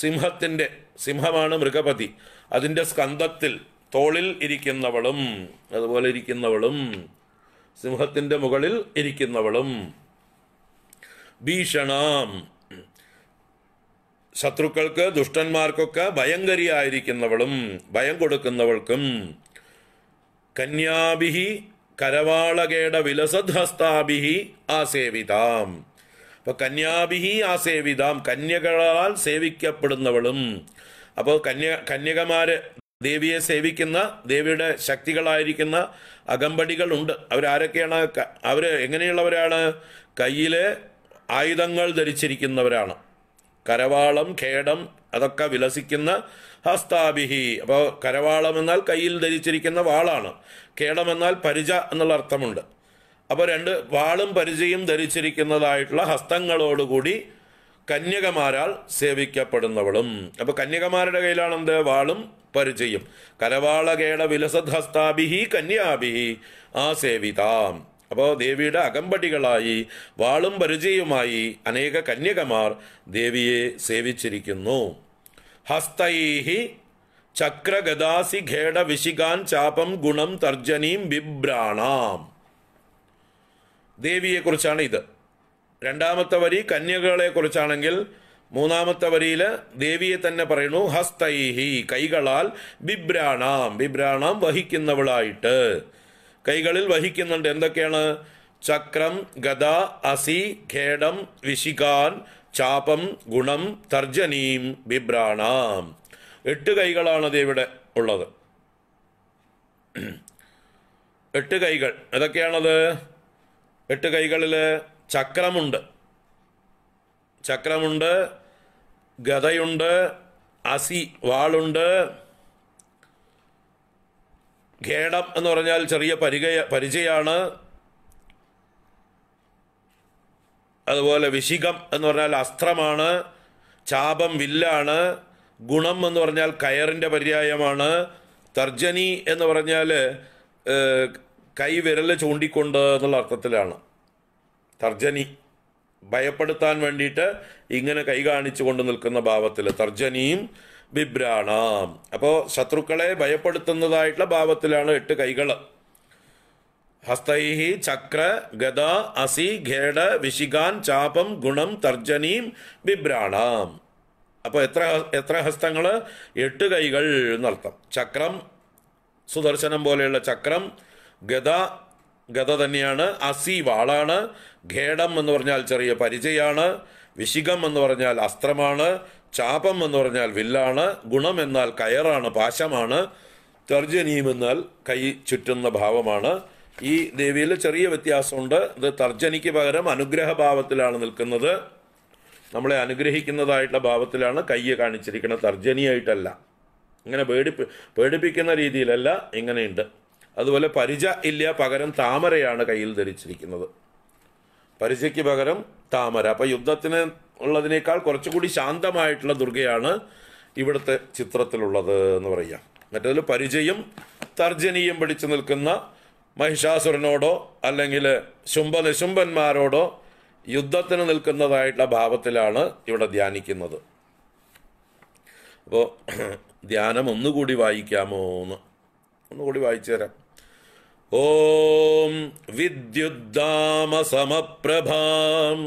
സിംഹത്തിൻ്റെ സിംഹമാണ് മൃഗപതി അതിൻ്റെ സ്കന്ധത്തിൽ തോളിൽ ഇരിക്കുന്നവളും അതുപോലെ ഇരിക്കുന്നവളും സിംഹത്തിൻ്റെ മുകളിൽ ഇരിക്കുന്നവളും ഭീഷണാം ശത്രുക്കൾക്ക് ദുഷ്ടന്മാർക്കൊക്കെ ഭയങ്കരിയായിരിക്കുന്നവളും ഭയം കൊടുക്കുന്നവൾക്കും കന്യാഭിഹി കരവാളകേട വിലസദ്ഹസ്താഭിഹി ആസേവിതാം അപ്പൊ കന്യാഭിഹി ആസേവിതാം കന്യകളാൽ സേവിക്കപ്പെടുന്നവളും അപ്പോൾ കന്യ കന്യകമാർ ദേവിയെ സേവിക്കുന്ന ദേവിയുടെ ശക്തികളായിരിക്കുന്ന അകമ്പടികളുണ്ട് അവരാരൊക്കെയാണ് അവർ എങ്ങനെയുള്ളവരാണ് കയ്യിൽ ആയുധങ്ങൾ ധരിച്ചിരിക്കുന്നവരാണ് കരവാളം ഖേടം അതൊക്കെ വിലസിക്കുന്ന ഹസ്താഭിഹി അപ്പോൾ കരവാളം എന്നാൽ കയ്യിൽ ധരിച്ചിരിക്കുന്ന വാളാണ് ഖേടം എന്നാൽ പരിച എന്നുള്ള അർത്ഥമുണ്ട് അപ്പോൾ രണ്ട് വാളും പരിചയും ധരിച്ചിരിക്കുന്നതായിട്ടുള്ള ഹസ്തങ്ങളോടുകൂടി കന്യകമാരാൽ സേവിക്കപ്പെടുന്നവളും അപ്പൊ കന്യകമാരുടെ കയ്യിലാണ് എന്ത് വാളും പരിചയം കരവാളകേട വിലസദ്ഹസ്താഭിഹി കന്യാഭിഹി ആ സേവിതാം അപ്പോൾ ദേവിയുടെ അകമ്പടികളായി വാളും പരിചയവുമായി അനേക കന്യകമാർ ദേവിയെ സേവിച്ചിരിക്കുന്നു ഹസ്തൈഹി ചക്രഗദാസി ഖേട വിശികാൻ ചാപം ഗുണം തർജനീം ബിബ്രാണാം ദേവിയെക്കുറിച്ചാണ് ഇത് രണ്ടാമത്തെ വരി കന്യകളെ കുറിച്ചാണെങ്കിൽ മൂന്നാമത്തെ വരിയിൽ ദേവിയെ തന്നെ പറയുന്നു ഹസ്തൈഹി കൈകളാൽ ബിബ്രാണാം ബിബ്രാണാം വഹിക്കുന്നവളായിട്ട് കൈകളിൽ വഹിക്കുന്നുണ്ട് എന്തൊക്കെയാണ് ചക്രം ഗത അസി ഖേഡം വിശികാൻ ചാപം ഗുണം തർജനീം ബിബ്രാണാം എട്ട് കൈകളാണ് ദേവിയുടെ ഉള്ളത് എട്ട് കൈകൾ ഏതൊക്കെയാണത് എട്ട് കൈകളിൽ ചക്രമുണ്ട് ചക്രമുണ്ട് ഗതയുണ്ട് അസി വാളുണ്ട് ഖേടം എന്ന് പറഞ്ഞാൽ ചെറിയ പരിചയ പരിചയമാണ് അതുപോലെ വിശികം എന്ന് പറഞ്ഞാൽ അസ്ത്രമാണ് ചാപം വില്ലാണ് ഗുണം എന്ന് പറഞ്ഞാൽ കയറിൻ്റെ പര്യായമാണ് തർജനി എന്ന് പറഞ്ഞാൽ കൈവിരൽ ചൂണ്ടിക്കൊണ്ട് എന്നുള്ള അർത്ഥത്തിലാണ് തർജനി ഭയപ്പെടുത്താൻ വേണ്ടിയിട്ട് ഇങ്ങനെ കൈ കാണിച്ചു കൊണ്ട് നിൽക്കുന്ന ഭാവത്തിൽ തർജനിയും ബിബ്രാണാം അപ്പോൾ ശത്രുക്കളെ ഭയപ്പെടുത്തുന്നതായിട്ടുള്ള ഭാവത്തിലാണ് എട്ട് കൈകൾ ഹസ്തൈഹി ചക്ര ഗദ അസി ഖേഡ വിശികാൻ ചാപം ഗുണം തർജനീം ബിബ്രാണാം അപ്പോൾ എത്ര എത്ര ഹസ്തങ്ങൾ എട്ട് കൈകൾ എന്നർത്ഥം ചക്രം സുദർശനം പോലെയുള്ള ചക്രം ഗദ ഗത തന്നെയാണ് അസി വാളാണ് ഖേടം എന്ന് പറഞ്ഞാൽ ചെറിയ പരിചയാണ് വിശികം എന്ന് പറഞ്ഞാൽ അസ്ത്രമാണ് ചാപം എന്ന് പറഞ്ഞാൽ വില്ലാണ് ഗുണം എന്നാൽ കയറാണ് പാശമാണ് തർജനീം എന്നാൽ കൈ ചുറ്റുന്ന ഭാവമാണ് ഈ ദേവിയിൽ ചെറിയ വ്യത്യാസമുണ്ട് ഇത് തർജനിക്ക് പകരം അനുഗ്രഹഭാവത്തിലാണ് നിൽക്കുന്നത് നമ്മളെ അനുഗ്രഹിക്കുന്നതായിട്ടുള്ള ഭാവത്തിലാണ് കയ്യ് കാണിച്ചിരിക്കുന്നത് തർജനിയായിട്ടല്ല ഇങ്ങനെ പേടിപ്പി പേടിപ്പിക്കുന്ന രീതിയിലല്ല ഇങ്ങനെയുണ്ട് അതുപോലെ പരിച ഇല്ല പകരം താമരയാണ് കയ്യിൽ ധരിച്ചിരിക്കുന്നത് പരിചയ്ക്ക് പകരം താമര അപ്പം യുദ്ധത്തിന് ഉള്ളതിനേക്കാൾ കുറച്ചുകൂടി ശാന്തമായിട്ടുള്ള ദുർഗയാണ് ഇവിടുത്തെ ചിത്രത്തിലുള്ളത് എന്ന് പറയാം മറ്റേതിൽ പരിചയം തർജനീയം പിടിച്ചു നിൽക്കുന്ന മഹിഷാസുരനോടോ അല്ലെങ്കിൽ ശുംഭനിശുംഭന്മാരോടോ യുദ്ധത്തിന് നിൽക്കുന്നതായിട്ടുള്ള ഭാവത്തിലാണ് ഇവിടെ ധ്യാനിക്കുന്നത് അപ്പോൾ ധ്യാനം ഒന്നുകൂടി വായിക്കാമോ എന്ന് ഒന്നുകൂടി വായിച്ചു തരാം ॐ विद्युदाम समप्रभाम्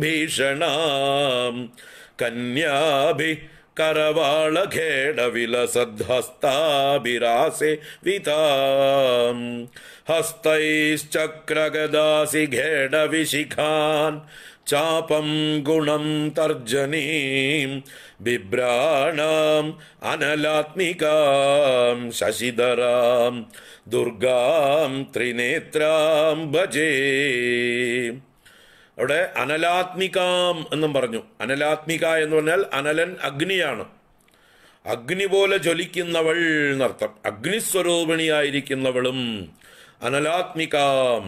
भीषणाम् कन्याभि करबाळ विताम् हस्तैश्चक्रगदासि घेडविशिखान् ചാപം ഗുണം തർജനീം ബിഭ്രാണാം അനലാത്മികാം ശശിധരാം ദുർഗാം ത്രിനേത്രാം ഭജേ അവിടെ അനലാത്മികാം എന്നും പറഞ്ഞു അനലാത്മിക എന്ന് പറഞ്ഞാൽ അനലൻ അഗ്നിയാണ് അഗ്നി പോലെ ജ്വലിക്കുന്നവൾ എന്നർത്ഥം അഗ്നിസ്വരൂപിണിയായിരിക്കുന്നവളും അനലാത്മികാം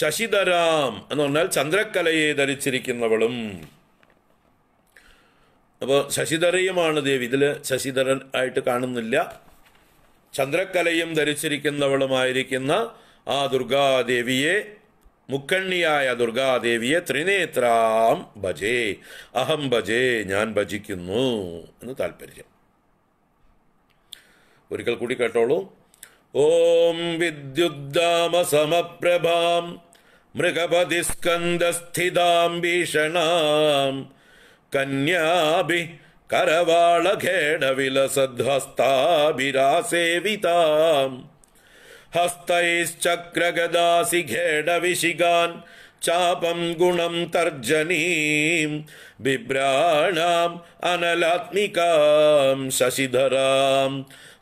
ശശിധരാം എന്ന് പറഞ്ഞാൽ ചന്ദ്രക്കലയെ ധരിച്ചിരിക്കുന്നവളും അപ്പോൾ ശശിധരയുമാണ് ദേവി ഇതിൽ ശശിധരൻ ആയിട്ട് കാണുന്നില്ല ചന്ദ്രക്കലയും ധരിച്ചിരിക്കുന്നവളുമായിരിക്കുന്ന ആ ദുർഗാദേവിയെ മുക്കണ്ണിയായ ദുർഗാദേവിയെ ത്രിനേത്രാം ഭജേ അഹം ഭജേ ഞാൻ ഭജിക്കുന്നു എന്ന് താല്പര്യം ഒരിക്കൽ കൂടി കേട്ടോളൂ ॐ विद्युद्दाम समप्रभाम् मृगपति स्कन्द स्थिदाम्भीषणा कन्याभि करबाळ घेड विलसध्वस्ताभिरा सेविताम् हस्तैश्चक्र चापम् गुणम् तर्जनीम् बिभ्राणाम् अनलात्मिकाम् शशिधराम्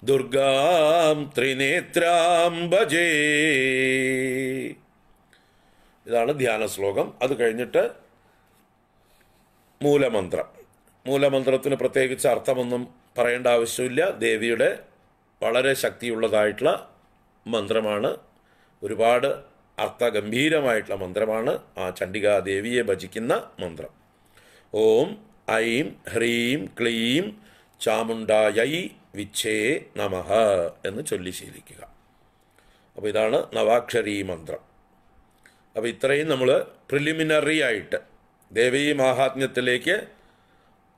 ദുർഗാം ത്രിനേത്രാം ഭജേ ഇതാണ് ധ്യാന ശ്ലോകം അത് കഴിഞ്ഞിട്ട് മൂലമന്ത്രം മൂലമന്ത്രത്തിന് പ്രത്യേകിച്ച് അർത്ഥമൊന്നും പറയേണ്ട ആവശ്യമില്ല ദേവിയുടെ വളരെ ശക്തിയുള്ളതായിട്ടുള്ള മന്ത്രമാണ് ഒരുപാട് അർത്ഥഗംഭീരമായിട്ടുള്ള മന്ത്രമാണ് ആ ചണ്ഡികാദേവിയെ ഭജിക്കുന്ന മന്ത്രം ഓം ഐം ഹ്രീം ക്ലീം ചാമുണ്ടായി വിച്ഛേ നമഹ എന്ന് ചൊല്ലി ശീലിക്കുക അപ്പോൾ ഇതാണ് നവാക്ഷരീ മന്ത്രം അപ്പോൾ ഇത്രയും നമ്മൾ പ്രിലിമിനറി ആയിട്ട് ദേവീ മാഹാത്മ്യത്തിലേക്ക്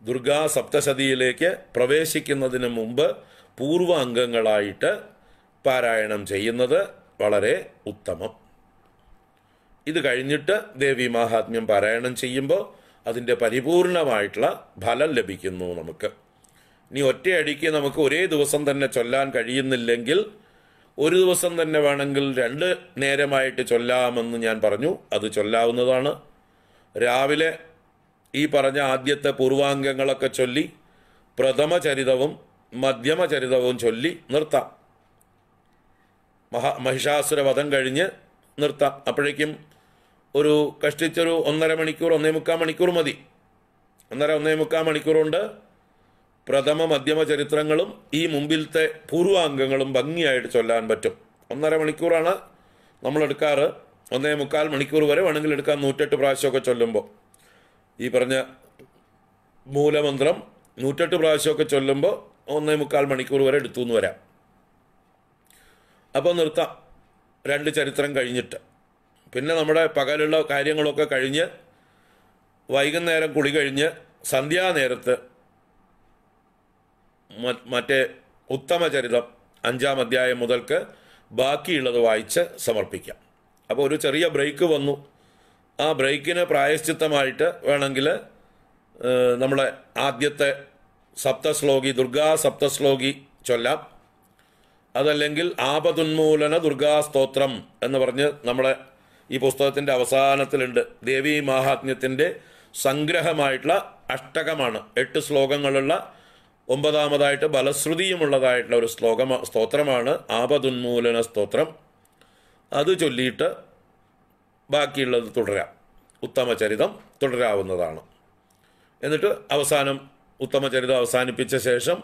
ദുർഗാ സപ്തശതിയിലേക്ക് പ്രവേശിക്കുന്നതിന് മുമ്പ് അംഗങ്ങളായിട്ട് പാരായണം ചെയ്യുന്നത് വളരെ ഉത്തമം ഇത് കഴിഞ്ഞിട്ട് ദേവി മാഹാത്മ്യം പാരായണം ചെയ്യുമ്പോൾ അതിൻ്റെ പരിപൂർണമായിട്ടുള്ള ഫലം ലഭിക്കുന്നു നമുക്ക് നീ ഒറ്റയടിക്ക് നമുക്ക് ഒരേ ദിവസം തന്നെ ചൊല്ലാൻ കഴിയുന്നില്ലെങ്കിൽ ഒരു ദിവസം തന്നെ വേണമെങ്കിൽ രണ്ട് നേരമായിട്ട് ചൊല്ലാമെന്ന് ഞാൻ പറഞ്ഞു അത് ചൊല്ലാവുന്നതാണ് രാവിലെ ഈ പറഞ്ഞ ആദ്യത്തെ പൂർവാംഗങ്ങളൊക്കെ ചൊല്ലി പ്രഥമ ചരിതവും മധ്യമ ചരിതവും ചൊല്ലി നിർത്താം മഹാ മഹിഷാസുരവധം കഴിഞ്ഞ് നിർത്താം അപ്പോഴേക്കും ഒരു കഷ്ടിച്ചൊരു ഒന്നര മണിക്കൂർ ഒന്നേ മുക്കാൽ മണിക്കൂർ മതി ഒന്നര ഒന്നേ മുക്കാൽ മണിക്കൂർ കൊണ്ട് പ്രഥമ മധ്യമ ചരിത്രങ്ങളും ഈ മുമ്പിലത്തെ പൂർവാംഗങ്ങളും ഭംഗിയായിട്ട് ചൊല്ലാൻ പറ്റും ഒന്നര മണിക്കൂറാണ് നമ്മൾ എടുക്കാറ് ഒന്നേ മുക്കാൽ മണിക്കൂർ വരെ വേണമെങ്കിൽ എടുക്കാൻ നൂറ്റെട്ട് പ്രാവശ്യമൊക്കെ ചൊല്ലുമ്പോൾ ഈ പറഞ്ഞ മൂലമന്ത്രം നൂറ്റെട്ട് പ്രാവശ്യമൊക്കെ ചൊല്ലുമ്പോൾ ഒന്നേ മുക്കാൽ മണിക്കൂർ വരെ എടുത്തു എന്ന് വരാം അപ്പോൾ നിർത്താം രണ്ട് ചരിത്രം കഴിഞ്ഞിട്ട് പിന്നെ നമ്മുടെ പകലുള്ള കാര്യങ്ങളൊക്കെ കഴിഞ്ഞ് വൈകുന്നേരം കുളി കഴിഞ്ഞ് സന്ധ്യാനേരത്ത് മറ്റേ ഉത്തമചരിതം അഞ്ചാം അധ്യായം മുതൽക്ക് ബാക്കിയുള്ളത് വായിച്ച് സമർപ്പിക്കാം അപ്പോൾ ഒരു ചെറിയ ബ്രേക്ക് വന്നു ആ ബ്രേക്കിന് പ്രായശ്ചിത്തമായിട്ട് വേണമെങ്കിൽ നമ്മളെ ആദ്യത്തെ സപ്തശ്ലോകി ദുർഗാ സപ്തശ്ലോകി ചൊല്ലാം അതല്ലെങ്കിൽ ആപതുന്മൂലന ദുർഗാ സ്തോത്രം എന്ന് പറഞ്ഞ് നമ്മളെ ഈ പുസ്തകത്തിൻ്റെ അവസാനത്തിലുണ്ട് ദേവീ മാഹാത്മ്യത്തിൻ്റെ സംഗ്രഹമായിട്ടുള്ള അഷ്ടകമാണ് എട്ട് ശ്ലോകങ്ങളുള്ള ഒമ്പതാമതായിട്ട് ബലശ്രുതിയുമുള്ളതായിട്ടുള്ള ഒരു ശ്ലോകം സ്തോത്രമാണ് ആപതുന്മൂലന സ്തോത്രം അത് ചൊല്ലിയിട്ട് ബാക്കിയുള്ളത് തുടരാം ഉത്തമചരിതം തുടരാവുന്നതാണ് എന്നിട്ട് അവസാനം ഉത്തമചരിതം അവസാനിപ്പിച്ച ശേഷം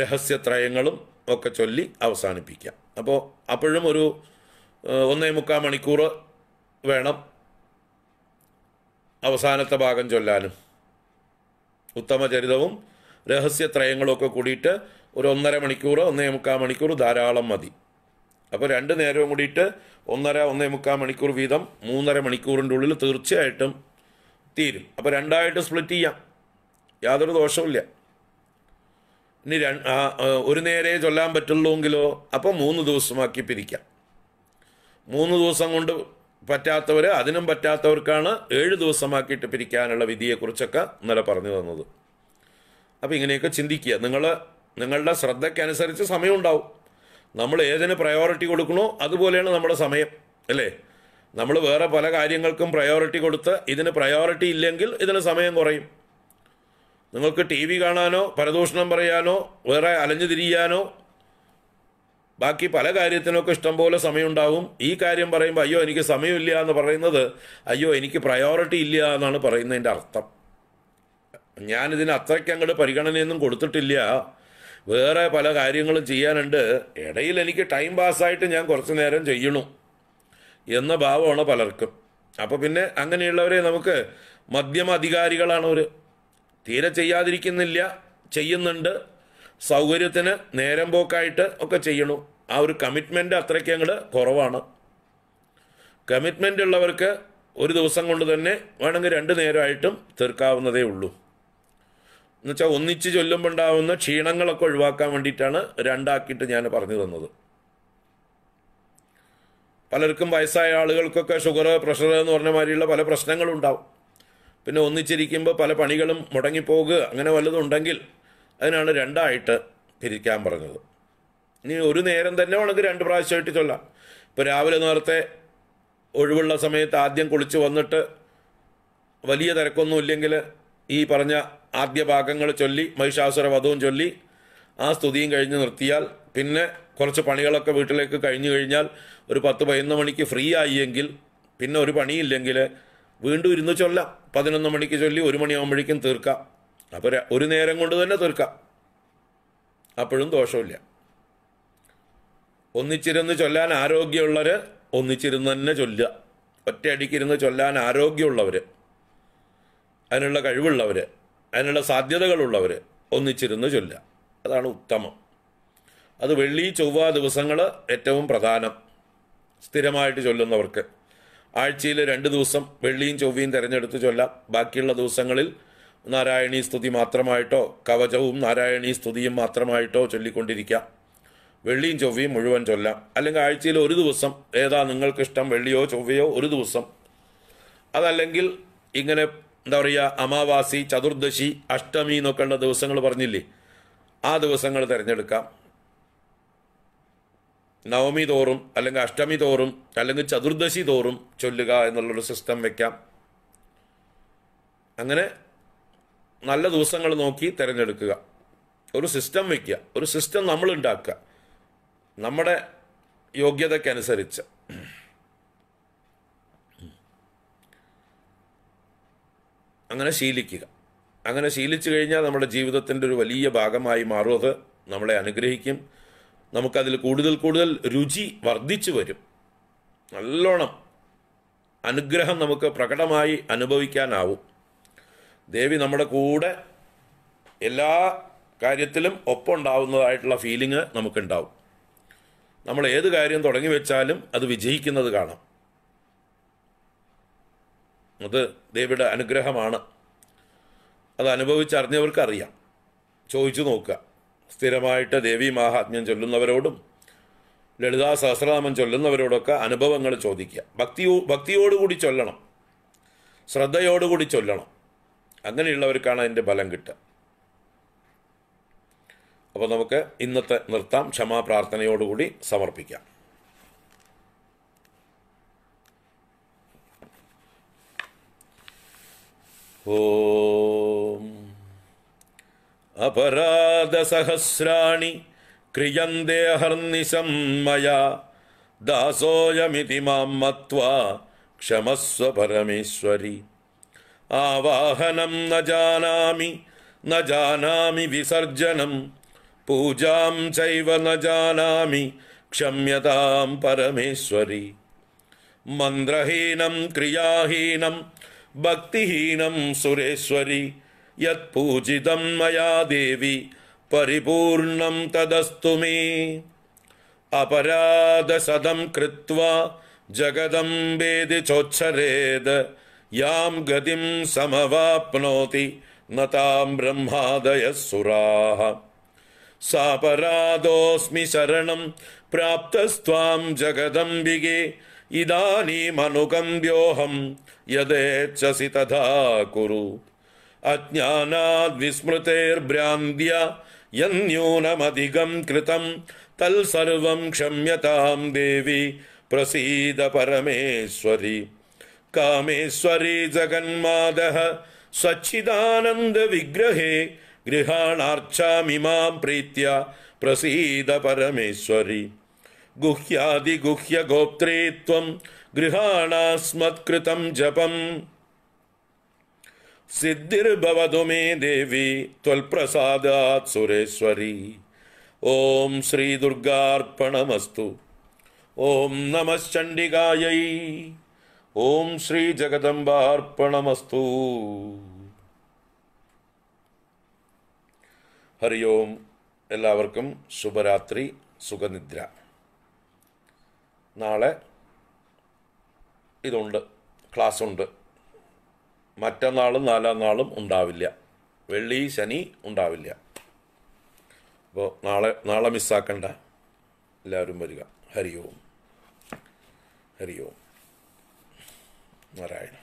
രഹസ്യത്രയങ്ങളും ഒക്കെ ചൊല്ലി അവസാനിപ്പിക്കാം അപ്പോൾ അപ്പോഴും ഒരു ഒന്നേ മുക്കാൽ മണിക്കൂർ വേണം അവസാനത്തെ ഭാഗം ചൊല്ലാനും ഉത്തമചരിതവും രഹസ്യത്രയങ്ങളൊക്കെ കൂടിയിട്ട് ഒരു ഒന്നര മണിക്കൂർ ഒന്നേ മുക്കാൽ മണിക്കൂർ ധാരാളം മതി അപ്പോൾ രണ്ട് നേരവും കൂടിയിട്ട് ഒന്നര ഒന്നേ മുക്കാൽ മണിക്കൂർ വീതം മൂന്നര മണിക്കൂറിൻ്റെ ഉള്ളിൽ തീർച്ചയായിട്ടും തീരും അപ്പോൾ രണ്ടായിട്ട് സ്പ്ലിറ്റ് ചെയ്യാം യാതൊരു ദോഷവുമില്ല ഇനി ഒരു നേരെ ചൊല്ലാൻ പറ്റുള്ളൂങ്കിലോ അപ്പോൾ മൂന്ന് ദിവസമാക്കി പിരിക്കാം മൂന്ന് ദിവസം കൊണ്ട് പറ്റാത്തവർ അതിനും പറ്റാത്തവർക്കാണ് ഏഴ് ദിവസമാക്കിയിട്ട് പിരിക്കാനുള്ള വിധിയെക്കുറിച്ചൊക്കെ ഇന്നലെ പറഞ്ഞു തന്നത് അപ്പോൾ ഇങ്ങനെയൊക്കെ ചിന്തിക്കുക നിങ്ങൾ നിങ്ങളുടെ ശ്രദ്ധയ്ക്കനുസരിച്ച് സമയം ഉണ്ടാവും നമ്മൾ ഏതിന് പ്രയോറിറ്റി കൊടുക്കണോ അതുപോലെയാണ് നമ്മുടെ സമയം അല്ലേ നമ്മൾ വേറെ പല കാര്യങ്ങൾക്കും പ്രയോറിറ്റി കൊടുത്ത് ഇതിന് പ്രയോറിറ്റി ഇല്ലെങ്കിൽ ഇതിന് സമയം കുറയും നിങ്ങൾക്ക് ടി വി കാണാനോ പരദൂഷണം പറയാനോ വേറെ അലഞ്ഞു തിരിയാനോ ബാക്കി പല കാര്യത്തിനൊക്കെ ഇഷ്ടംപോലെ സമയമുണ്ടാവും ഈ കാര്യം പറയുമ്പോൾ അയ്യോ എനിക്ക് സമയമില്ല എന്ന് പറയുന്നത് അയ്യോ എനിക്ക് പ്രയോറിറ്റി ഇല്ല എന്നാണ് പറയുന്നതിൻ്റെ അർത്ഥം ഞാനിതിന് അത്രയ്ക്ക് അങ്ങോട്ട് പരിഗണനയൊന്നും കൊടുത്തിട്ടില്ല വേറെ പല കാര്യങ്ങളും ചെയ്യാനുണ്ട് ഇടയിൽ എനിക്ക് ടൈം പാസ്സായിട്ട് ഞാൻ കുറച്ച് നേരം ചെയ്യണു എന്ന ഭാവമാണ് പലർക്കും അപ്പോൾ പിന്നെ അങ്ങനെയുള്ളവരെ നമുക്ക് മധ്യമ അധികാരികളാണ് ഒരു തീരെ ചെയ്യാതിരിക്കുന്നില്ല ചെയ്യുന്നുണ്ട് സൗകര്യത്തിന് നേരം പോക്കായിട്ട് ഒക്കെ ചെയ്യണു ആ ഒരു കമ്മിറ്റ്മെൻ്റ് അത്രയ്ക്ക് അങ്ങോട്ട് കുറവാണ് കമ്മിറ്റ്മെൻ്റ് ഉള്ളവർക്ക് ഒരു ദിവസം കൊണ്ട് തന്നെ വേണമെങ്കിൽ രണ്ട് നേരമായിട്ടും തീർക്കാവുന്നതേ ഉള്ളൂ എന്ന് വെച്ചാൽ ഒന്നിച്ച് ചൊല്ലുമ്പോൾ ഉണ്ടാവുന്ന ക്ഷീണങ്ങളൊക്കെ ഒഴിവാക്കാൻ വേണ്ടിയിട്ടാണ് രണ്ടാക്കിയിട്ട് ഞാൻ പറഞ്ഞു തന്നത് പലർക്കും വയസ്സായ ആളുകൾക്കൊക്കെ ഷുഗർ പ്രഷർ എന്ന് പറഞ്ഞ മാതിരിയുള്ള പല പ്രശ്നങ്ങളും ഉണ്ടാവും പിന്നെ ഒന്നിച്ചിരിക്കുമ്പോൾ പല പണികളും മുടങ്ങിപ്പോകുക അങ്ങനെ വല്ലതും ഉണ്ടെങ്കിൽ അതിനാണ് രണ്ടായിട്ട് പിരിക്കാൻ പറഞ്ഞത് ഇനി ഒരു നേരം തന്നെ ഉണക്ക് രണ്ട് പ്രാവശ്യമായിട്ട് ചൊല്ലാം ഇപ്പോൾ രാവിലെ നേരത്തെ ഒഴിവുള്ള സമയത്ത് ആദ്യം കുളിച്ച് വന്നിട്ട് വലിയ തിരക്കൊന്നും ഇല്ലെങ്കിൽ ഈ പറഞ്ഞ ആദ്യ ഭാഗങ്ങൾ ചൊല്ലി മഹിഷാസുര വധവും ചൊല്ലി ആ സ്തുതിയും കഴിഞ്ഞ് നിർത്തിയാൽ പിന്നെ കുറച്ച് പണികളൊക്കെ വീട്ടിലേക്ക് കഴിഞ്ഞു കഴിഞ്ഞാൽ ഒരു പത്ത് പതിനൊന്ന് മണിക്ക് ഫ്രീ ആയി പിന്നെ ഒരു പണിയില്ലെങ്കിൽ വീണ്ടും ഇരുന്ന് ചൊല്ലാം പതിനൊന്ന് മണിക്ക് ചൊല്ലി ഒരു മണിയാകുമ്പോഴേക്കും തീർക്കാം അപ്പോൾ ഒരു നേരം കൊണ്ട് തന്നെ തീർക്കാം അപ്പോഴും ദോഷമില്ല ഒന്നിച്ചിരുന്ന് ചൊല്ലാൻ ആരോഗ്യമുള്ളവർ ഒന്നിച്ചിരുന്ന് തന്നെ ചൊല്ലുക ഒറ്റയടിക്കിരുന്ന് ചൊല്ലാൻ ആരോഗ്യമുള്ളവർ അതിനുള്ള കഴിവുള്ളവർ അതിനുള്ള സാധ്യതകളുള്ളവർ ഒന്നിച്ചിരുന്ന് ചൊല്ലുക അതാണ് ഉത്തമം അത് വെള്ളി ചൊവ്വ ദിവസങ്ങൾ ഏറ്റവും പ്രധാനം സ്ഥിരമായിട്ട് ചൊല്ലുന്നവർക്ക് ആഴ്ചയിൽ രണ്ട് ദിവസം വെള്ളിയും ചൊവ്വയും തിരഞ്ഞെടുത്ത് ചൊല്ലാം ബാക്കിയുള്ള ദിവസങ്ങളിൽ നാരായണീ സ്തുതി മാത്രമായിട്ടോ കവചവും നാരായണീ സ്തുതിയും മാത്രമായിട്ടോ ചൊല്ലിക്കൊണ്ടിരിക്കാം വെള്ളിയും ചൊവ്വയും മുഴുവൻ ചൊല്ലാം അല്ലെങ്കിൽ ആഴ്ചയിൽ ഒരു ദിവസം ഏതാ നിങ്ങൾക്കിഷ്ടം വെള്ളിയോ ചൊവ്വയോ ഒരു ദിവസം അതല്ലെങ്കിൽ ഇങ്ങനെ എന്താ പറയുക അമാവാസി ചതുർദശി അഷ്ടമി എന്നൊക്കെയുള്ള ദിവസങ്ങൾ പറഞ്ഞില്ലേ ആ ദിവസങ്ങൾ തിരഞ്ഞെടുക്കാം നവമി തോറും അല്ലെങ്കിൽ അഷ്ടമി തോറും അല്ലെങ്കിൽ ചതുർദശി തോറും ചൊല്ലുക എന്നുള്ളൊരു സിസ്റ്റം വയ്ക്കാം അങ്ങനെ നല്ല ദിവസങ്ങൾ നോക്കി തിരഞ്ഞെടുക്കുക ഒരു സിസ്റ്റം വയ്ക്കുക ഒരു സിസ്റ്റം നമ്മൾ ഉണ്ടാക്കുക നമ്മുടെ യോഗ്യതയ്ക്കനുസരിച്ച് അങ്ങനെ ശീലിക്കുക അങ്ങനെ ശീലിച്ചു കഴിഞ്ഞാൽ നമ്മുടെ ജീവിതത്തിൻ്റെ ഒരു വലിയ ഭാഗമായി മാറും അത് നമ്മളെ അനുഗ്രഹിക്കും നമുക്കതിൽ കൂടുതൽ കൂടുതൽ രുചി വർദ്ധിച്ചു വരും നല്ലോണം അനുഗ്രഹം നമുക്ക് പ്രകടമായി അനുഭവിക്കാനാവും ദേവി നമ്മുടെ കൂടെ എല്ലാ കാര്യത്തിലും ഒപ്പമുണ്ടാവുന്നതായിട്ടുള്ള ഫീലിംഗ് നമുക്കുണ്ടാവും നമ്മൾ ഏത് കാര്യം തുടങ്ങി വെച്ചാലും അത് വിജയിക്കുന്നത് കാണാം അത് ദേവിയുടെ അനുഗ്രഹമാണ് അത് അറിയാം ചോദിച്ചു നോക്കുക സ്ഥിരമായിട്ട് ദേവി മാഹാത്മ്യം ചൊല്ലുന്നവരോടും ലളിതാ സഹസ്രനാമം ചൊല്ലുന്നവരോടൊക്കെ അനുഭവങ്ങൾ ചോദിക്കുക ഭക്തിയോ ഭക്തിയോടുകൂടി ചൊല്ലണം ശ്രദ്ധയോടുകൂടി ചൊല്ലണം അങ്ങനെയുള്ളവർക്കാണ് അതിൻ്റെ ഫലം കിട്ടുക അപ്പോൾ നമുക്ക് ഇന്നത്തെ നിർത്താം ക്ഷമാ സമർപ്പിക്കാം अपराधसहस्राणि अहर्निशं मया दासोऽयमिति मां मत्वा क्षमस्व परमेश्वरि आवाहनं न जानामि न जानामि विसर्जनं पूजां चैव न जानामि क्षम्यतां परमेश्वरि मन्द्रहीनं क्रियाहीनं भक्तिहीनं सुरेश्वरि यत्पूजितं मया देवि परिपूर्णं तदस्तु मे अपराधसदं कृत्वा जगदम्बेदि चोच्छरेद यां गतिं समवाप्नोति न तां ब्रह्मादयः सुराः सापराधोऽस्मि शरणं प्राप्तस्त्वां जगदम्बिगे इदानीमनुकम्ब्योऽहं यदेच्छसि तथा कुरु अज्ञानाद्विस्मृतेर्भ्रान्द्या यन्न्यूनमधिगं कृतं तल्सर्वं क्षम्यतां देवि प्रसीद परमेश्वरि कामेश्वरि जगन्मादः सच्चिदानन्दविग्रहे गृहाणार्चामिमां प्रीत्या प्रसीद परमेश्वरि गुह्यादिगुह्यगोप्त्रे गोत्रे गृहाणास्मत्कृतं जपम् सिद्धिर्भवतु मे देवी त्वल्प्रसादात् सुरेश्वरी ॐ श्रीदुर्गार्पणमस्तु ॐ नमश्चण्डिकायै ॐ श्रीजगदम्बार्पणमस्तु हरि ओम् എല്ലാവർക്കും ശുഭരാത്രി സുഖനിദ്ര നാളെ ഇതുണ്ട് ഉണ്ട് മറ്റന്നാളും നാലാം നാളും ഉണ്ടാവില്ല വെള്ളി ശനി ഉണ്ടാവില്ല അപ്പോൾ നാളെ നാളെ മിസ്സാക്കണ്ട എല്ലാവരും വരിക ഹരിയോം ഹരിയോം നാരായണ